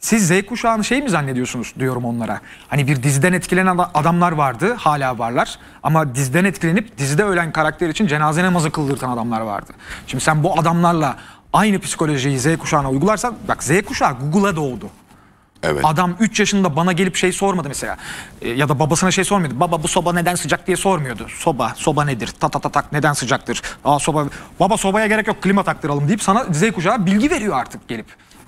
Siz Z kuşağını şey mi zannediyorsunuz diyorum onlara. Hani bir diziden etkilenen adamlar vardı hala varlar. Ama diziden etkilenip dizide ölen karakter için cenaze namazı kıldırtan adamlar vardı. Şimdi sen bu adamlarla aynı psikolojiyi Z kuşağına uygularsan bak Z kuşağı Google'a doğdu. Evet. Adam 3 yaşında bana gelip şey sormadı mesela. E, ya da babasına şey sormadı. Baba bu soba neden sıcak diye sormuyordu. Soba, soba nedir? Ta ta ta tak neden sıcaktır? Aa soba. Baba sobaya gerek yok klima taktıralım deyip sana Z kuşağı bilgi veriyor artık gelip.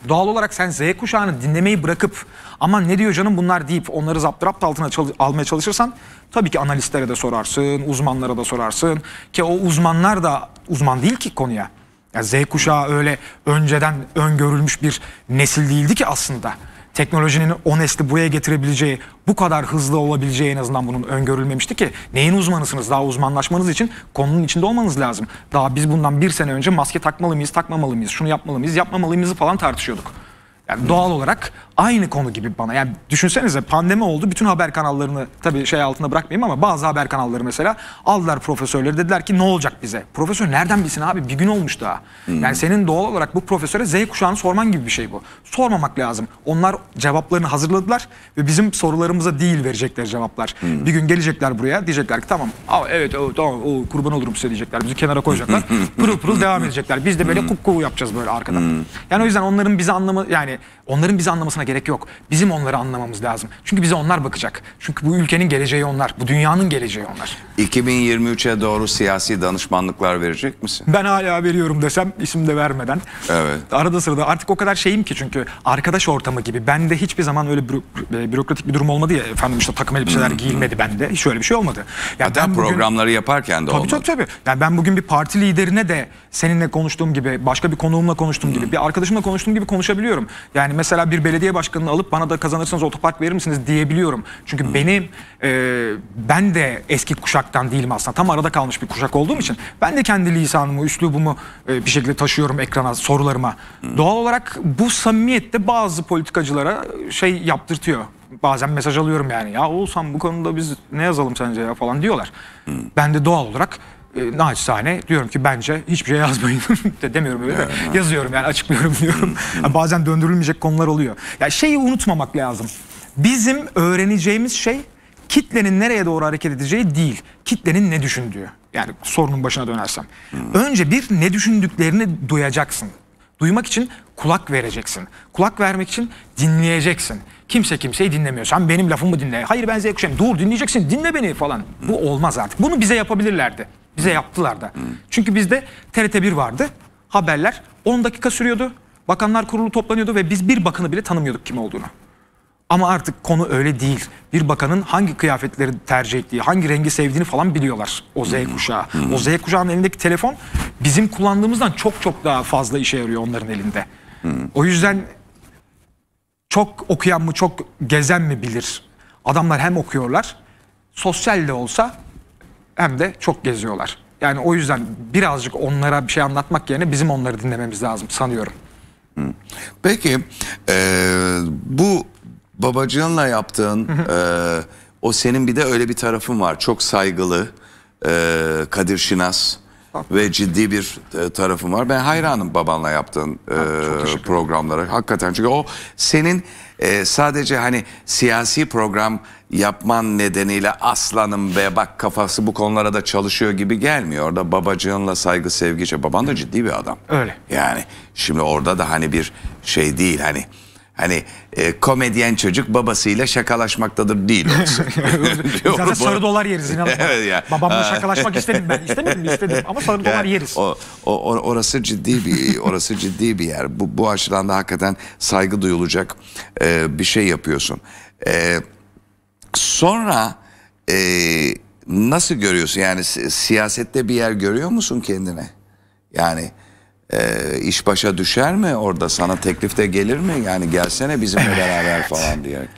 Doğal olarak sen Z kuşağını dinlemeyi bırakıp ama ne diyor canım bunlar deyip onları zaptırapt altına çal almaya çalışırsan tabii ki analistlere de sorarsın, uzmanlara da sorarsın ki o uzmanlar da uzman değil ki konuya. Ya Z kuşağı öyle önceden öngörülmüş bir nesil değildi ki aslında teknolojinin o nesli buraya getirebileceği, bu kadar hızlı olabileceği en azından bunun öngörülmemişti ki. Neyin uzmanısınız? Daha uzmanlaşmanız için konunun içinde olmanız lazım. Daha biz bundan bir sene önce maske takmalı mıyız, takmamalı mıyız, şunu yapmalı mıyız, yapmamalı mıyız falan tartışıyorduk. Yani doğal olarak Aynı konu gibi bana. Yani düşünsenize pandemi oldu. Bütün haber kanallarını tabii şey altında bırakmayayım ama bazı haber kanalları mesela aldılar profesörleri dediler ki ne olacak bize? Profesör nereden bilsin abi? Bir gün olmuş daha. Hmm. Yani senin doğal olarak bu profesöre Z kuşağını sorman gibi bir şey bu. Sormamak lazım. Onlar cevaplarını hazırladılar ve bizim sorularımıza değil verecekler cevaplar. Hmm. Bir gün gelecekler buraya diyecekler ki tamam Aa, evet o, tamam o, kurban olurum size diyecekler. Bizi kenara koyacaklar. pırıl pırıl devam edecekler. Biz de böyle hmm. kukku yapacağız böyle arkadan. Hmm. Yani o yüzden onların bizi anlamı yani Onların bizi anlamasına gerek yok. Bizim onları anlamamız lazım. Çünkü bize onlar bakacak. Çünkü bu ülkenin geleceği onlar. Bu dünyanın geleceği onlar. 2023'e doğru siyasi danışmanlıklar verecek misin? Ben hala veriyorum desem isim de vermeden. Evet. Arada sırada artık o kadar şeyim ki çünkü arkadaş ortamı gibi. Ben de hiçbir zaman öyle e, bürokratik bir durum olmadı ya. Efendim işte takım elbiseler giyilmedi bende. Hiç öyle bir şey olmadı. Yani Hatta bugün... programları yaparken de tabii, olmadı. Tabii tabii. Yani ben bugün bir parti liderine de seninle konuştuğum gibi, başka bir konuğumla konuştuğum gibi, bir arkadaşımla konuştuğum gibi konuşabiliyorum. Yani mesela bir belediye başkanını alıp bana da kazanırsanız otopark verir misiniz diyebiliyorum. Çünkü hmm. benim e, ben de eski kuşaktan değilim aslında. Tam arada kalmış bir kuşak olduğum için ben de kendi lisanımı, üslubumu e, bir şekilde taşıyorum ekrana, sorularıma. Hmm. Doğal olarak bu samimiyette bazı politikacılara e, şey yaptırtıyor bazen mesaj alıyorum yani ya olsam bu konuda biz ne yazalım sence ya falan diyorlar. Hmm. Ben de doğal olarak e, naçizane diyorum ki bence hiçbir şey yazmayın de demiyorum öyle de yazıyorum yani açıklıyorum diyorum. yani bazen döndürülmeyecek konular oluyor. Ya yani şeyi unutmamak lazım. Bizim öğreneceğimiz şey kitlenin nereye doğru hareket edeceği değil. Kitlenin ne düşündüğü. Yani sorunun başına dönersem. Önce bir ne düşündüklerini duyacaksın. Duymak için kulak vereceksin. Kulak vermek için dinleyeceksin. Kimse kimseyi dinlemiyor. Sen benim lafımı dinle. Hayır ben Z kuşağım. Dur dinleyeceksin. Dinle beni falan. Bu olmaz artık. Bunu bize yapabilirlerdi. Bize yaptılar da. Hmm. Çünkü bizde TRT1 vardı. Haberler 10 dakika sürüyordu. Bakanlar kurulu toplanıyordu ve biz bir bakanı bile tanımıyorduk kim olduğunu. Ama artık konu öyle değil. Bir bakanın hangi kıyafetleri tercih ettiği, hangi rengi sevdiğini falan biliyorlar o Z hmm. kuşağı. Hmm. O Z kuşağının elindeki telefon bizim kullandığımızdan çok çok daha fazla işe yarıyor onların elinde. O yüzden çok okuyan mı çok gezen mi bilir. Adamlar hem okuyorlar sosyal de olsa hem de çok geziyorlar. Yani o yüzden birazcık onlara bir şey anlatmak yerine bizim onları dinlememiz lazım sanıyorum. Peki e, bu babacığınla yaptığın e, o senin bir de öyle bir tarafın var. Çok saygılı e, Kadir Şinas ve ciddi bir e, tarafın var. Ben hayranım babanla yaptığın ha, e, programlara. Hakikaten çünkü o senin e, sadece hani siyasi program yapman nedeniyle aslanım be bak kafası bu konulara da çalışıyor gibi gelmiyor. Orada babacığınla saygı sevgice şey, baban da ciddi bir adam. Öyle. Yani şimdi orada da hani bir şey değil hani hani e, komedyen çocuk babasıyla şakalaşmaktadır değil olsun. Zaten sarı dolar yeriz inanın. evet ya. Babamla şakalaşmak istedim ben. İstemedim istedim ama sarı dolar yeriz. O, o orası ciddi bir orası ciddi bir yer. Bu bu açıdan da hakikaten saygı duyulacak e, bir şey yapıyorsun. Eee Sonra e, nasıl görüyorsun? Yani siyasette bir yer görüyor musun kendine? Yani e, iş başa düşer mi orada? Sana teklif de gelir mi? Yani gelsene bizimle evet. beraber falan diye.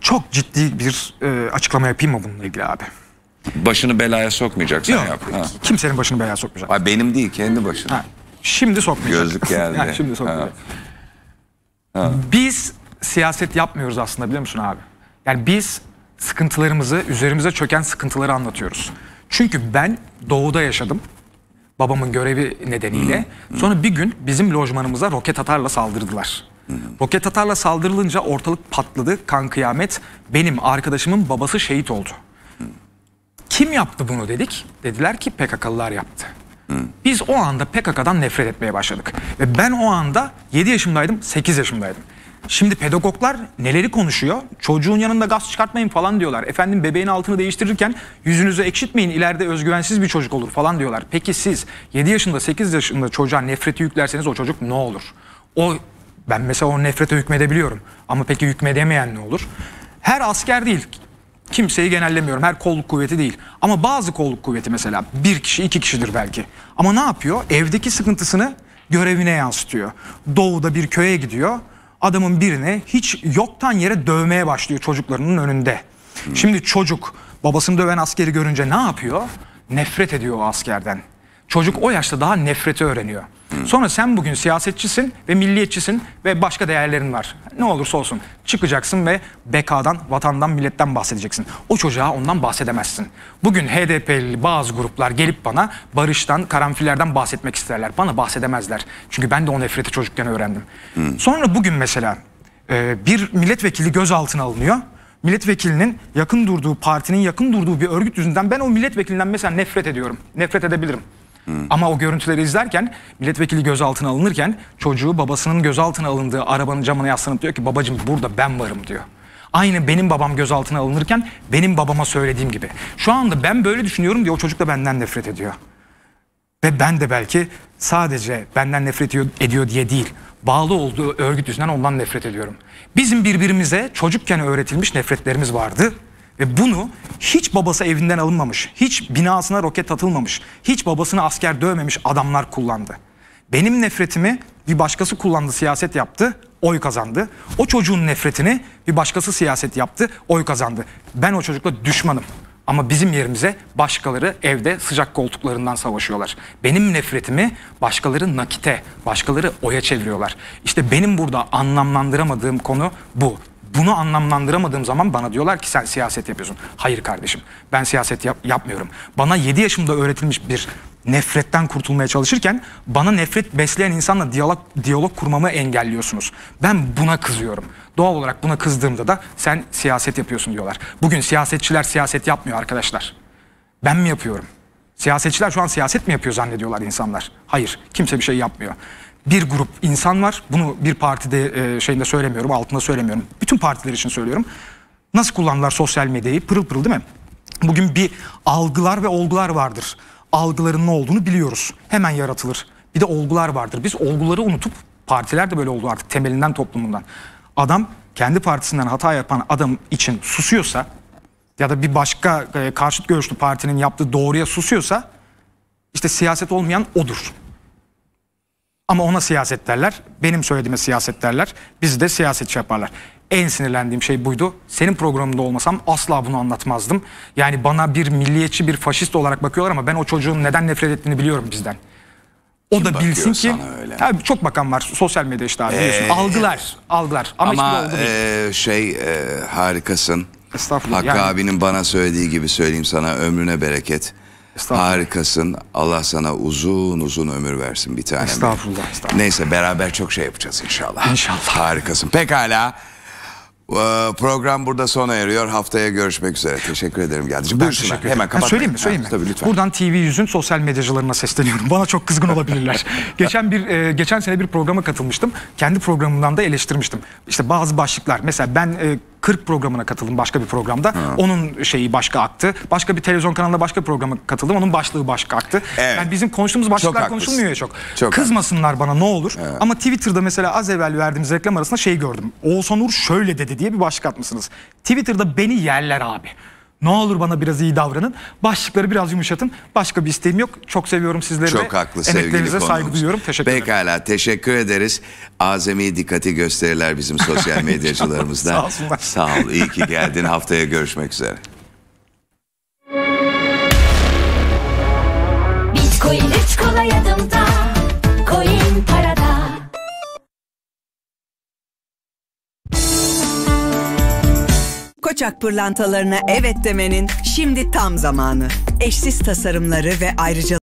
Çok ciddi bir e, açıklama yapayım mı bununla ilgili abi? Başını belaya sokmayacaksın. Yok, yap. kimsenin başını belaya sokmayacak. benim değil, kendi başına. şimdi sokmayacak. Gözlük geldi. yani şimdi sokmayacak. Ha. Ha. Biz siyaset yapmıyoruz aslında biliyor musun abi? Yani biz sıkıntılarımızı, üzerimize çöken sıkıntıları anlatıyoruz. Çünkü ben doğuda yaşadım. Babamın görevi nedeniyle. Hmm, hmm. Sonra bir gün bizim lojmanımıza roket atarla saldırdılar. Hmm. Roket atarla saldırılınca ortalık patladı. Kan kıyamet. Benim arkadaşımın babası şehit oldu. Kim yaptı bunu dedik. Dediler ki PKK'lılar yaptı. Biz o anda PKK'dan nefret etmeye başladık. Ve ben o anda 7 yaşımdaydım, 8 yaşımdaydım. Şimdi pedagoglar neleri konuşuyor? Çocuğun yanında gaz çıkartmayın falan diyorlar. Efendim bebeğin altını değiştirirken yüzünüzü ekşitmeyin ileride özgüvensiz bir çocuk olur falan diyorlar. Peki siz 7 yaşında 8 yaşında çocuğa nefreti yüklerseniz o çocuk ne olur? O ben mesela o nefrete hükmedebiliyorum. Ama peki hükmedemeyen ne olur? Her asker değil. Kimseyi genellemiyorum. Her kolluk kuvveti değil. Ama bazı kolluk kuvveti mesela bir kişi iki kişidir belki. Ama ne yapıyor? Evdeki sıkıntısını görevine yansıtıyor. Doğuda bir köye gidiyor adamın birini hiç yoktan yere dövmeye başlıyor çocuklarının önünde. Hmm. Şimdi çocuk babasını döven askeri görünce ne yapıyor? Nefret ediyor o askerden. Çocuk o yaşta daha nefreti öğreniyor. Sonra sen bugün siyasetçisin ve milliyetçisin ve başka değerlerin var. Ne olursa olsun çıkacaksın ve bekadan, vatandan, milletten bahsedeceksin. O çocuğa ondan bahsedemezsin. Bugün HDP'li bazı gruplar gelip bana barıştan, karanfillerden bahsetmek isterler. Bana bahsedemezler. Çünkü ben de o nefreti çocukken öğrendim. Sonra bugün mesela e, bir milletvekili gözaltına alınıyor milletvekilinin yakın durduğu partinin yakın durduğu bir örgüt yüzünden ben o milletvekilinden mesela nefret ediyorum. Nefret edebilirim. Ama o görüntüleri izlerken milletvekili gözaltına alınırken çocuğu babasının gözaltına alındığı arabanın camına yaslanıp diyor ki babacım burada ben varım diyor. Aynı benim babam gözaltına alınırken benim babama söylediğim gibi. Şu anda ben böyle düşünüyorum diyor o çocuk da benden nefret ediyor. Ve ben de belki sadece benden nefret ediyor diye değil, bağlı olduğu örgüt yüzünden ondan nefret ediyorum. Bizim birbirimize çocukken öğretilmiş nefretlerimiz vardı. Ve bunu hiç babası evinden alınmamış, hiç binasına roket atılmamış, hiç babasını asker dövmemiş adamlar kullandı. Benim nefretimi bir başkası kullandı, siyaset yaptı, oy kazandı. O çocuğun nefretini bir başkası siyaset yaptı, oy kazandı. Ben o çocukla düşmanım. Ama bizim yerimize başkaları evde sıcak koltuklarından savaşıyorlar. Benim nefretimi başkaları nakite, başkaları oya çeviriyorlar. İşte benim burada anlamlandıramadığım konu bu. Bunu anlamlandıramadığım zaman bana diyorlar ki sen siyaset yapıyorsun. Hayır kardeşim ben siyaset yap yapmıyorum. Bana 7 yaşımda öğretilmiş bir nefretten kurtulmaya çalışırken bana nefret besleyen insanla diyalog, diyalog kurmamı engelliyorsunuz. Ben buna kızıyorum. Doğal olarak buna kızdığımda da sen siyaset yapıyorsun diyorlar. Bugün siyasetçiler siyaset yapmıyor arkadaşlar. Ben mi yapıyorum? Siyasetçiler şu an siyaset mi yapıyor zannediyorlar insanlar. Hayır kimse bir şey yapmıyor bir grup insan var. Bunu bir partide e, şeyinde söylemiyorum, altında söylemiyorum. Bütün partiler için söylüyorum. Nasıl kullandılar sosyal medyayı? Pırıl pırıl değil mi? Bugün bir algılar ve olgular vardır. Algıların ne olduğunu biliyoruz. Hemen yaratılır. Bir de olgular vardır. Biz olguları unutup partiler de böyle oldu artık temelinden toplumundan. Adam kendi partisinden hata yapan adam için susuyorsa ya da bir başka e, karşıt görüşlü partinin yaptığı doğruya susuyorsa işte siyaset olmayan odur. Ama ona siyaset derler. Benim söylediğime siyaset derler. biz de siyasetçi yaparlar. En sinirlendiğim şey buydu. Senin programında olmasam asla bunu anlatmazdım. Yani bana bir milliyetçi, bir faşist olarak bakıyorlar ama ben o çocuğun neden nefret ettiğini biliyorum bizden. O Kim da bilsin ki öyle? Tabii çok bakan var sosyal medya işte abi ee, algılar, algılar ama, ama e, şey e, harikasın. Estağfurullah. Hakkı yani. abinin bana söylediği gibi söyleyeyim sana ömrüne bereket. Harikasın. Allah sana uzun uzun ömür versin bir tanem. Estağfurullah. estağfurullah. Neyse beraber çok şey yapacağız inşallah. İnşallah. Harikasın. Pekala. Ee, program burada sona eriyor. Haftaya görüşmek üzere. Teşekkür ederim geldiğiniz için. Buyursunlar. Hemen kapat. Söyleyeyim mi? Söyleyeyim mi? Tabii lütfen. Buradan TV yüzün sosyal medyacılarına sesleniyorum. Bana çok kızgın olabilirler. geçen bir e, geçen sene bir programa katılmıştım. Kendi programımdan da eleştirmiştim. İşte bazı başlıklar. Mesela ben e, 40 programına katıldım başka bir programda. Ha. Onun şeyi başka aktı. Başka bir televizyon kanalında başka bir programa katıldım. Onun başlığı başka aktı. Evet. Yani bizim konuştuğumuz başlıklar çok konuşulmuyor ya çok. çok Kızmasınlar haklısın. bana ne olur. Evet. Ama Twitter'da mesela az evvel verdiğimiz reklam arasında şey gördüm. Oğuzhan Uğur şöyle dedi diye bir başlık atmışsınız. Twitter'da beni yerler abi. Ne olur bana biraz iyi davranın. Başlıkları biraz yumuşatın. Başka bir isteğim yok. Çok seviyorum sizleri Çok haklı sevgili konuğumuz. saygı duyuyorum. Teşekkür ederim. Pekala teşekkür ederiz. Azami dikkati gösterirler bizim sosyal medyacılarımızdan. Sağ olsunlar. Sağ ol. İyi ki geldin. Haftaya görüşmek üzere. Kocak pırlantalarına evet demenin şimdi tam zamanı. Eşsiz tasarımları ve ayrıca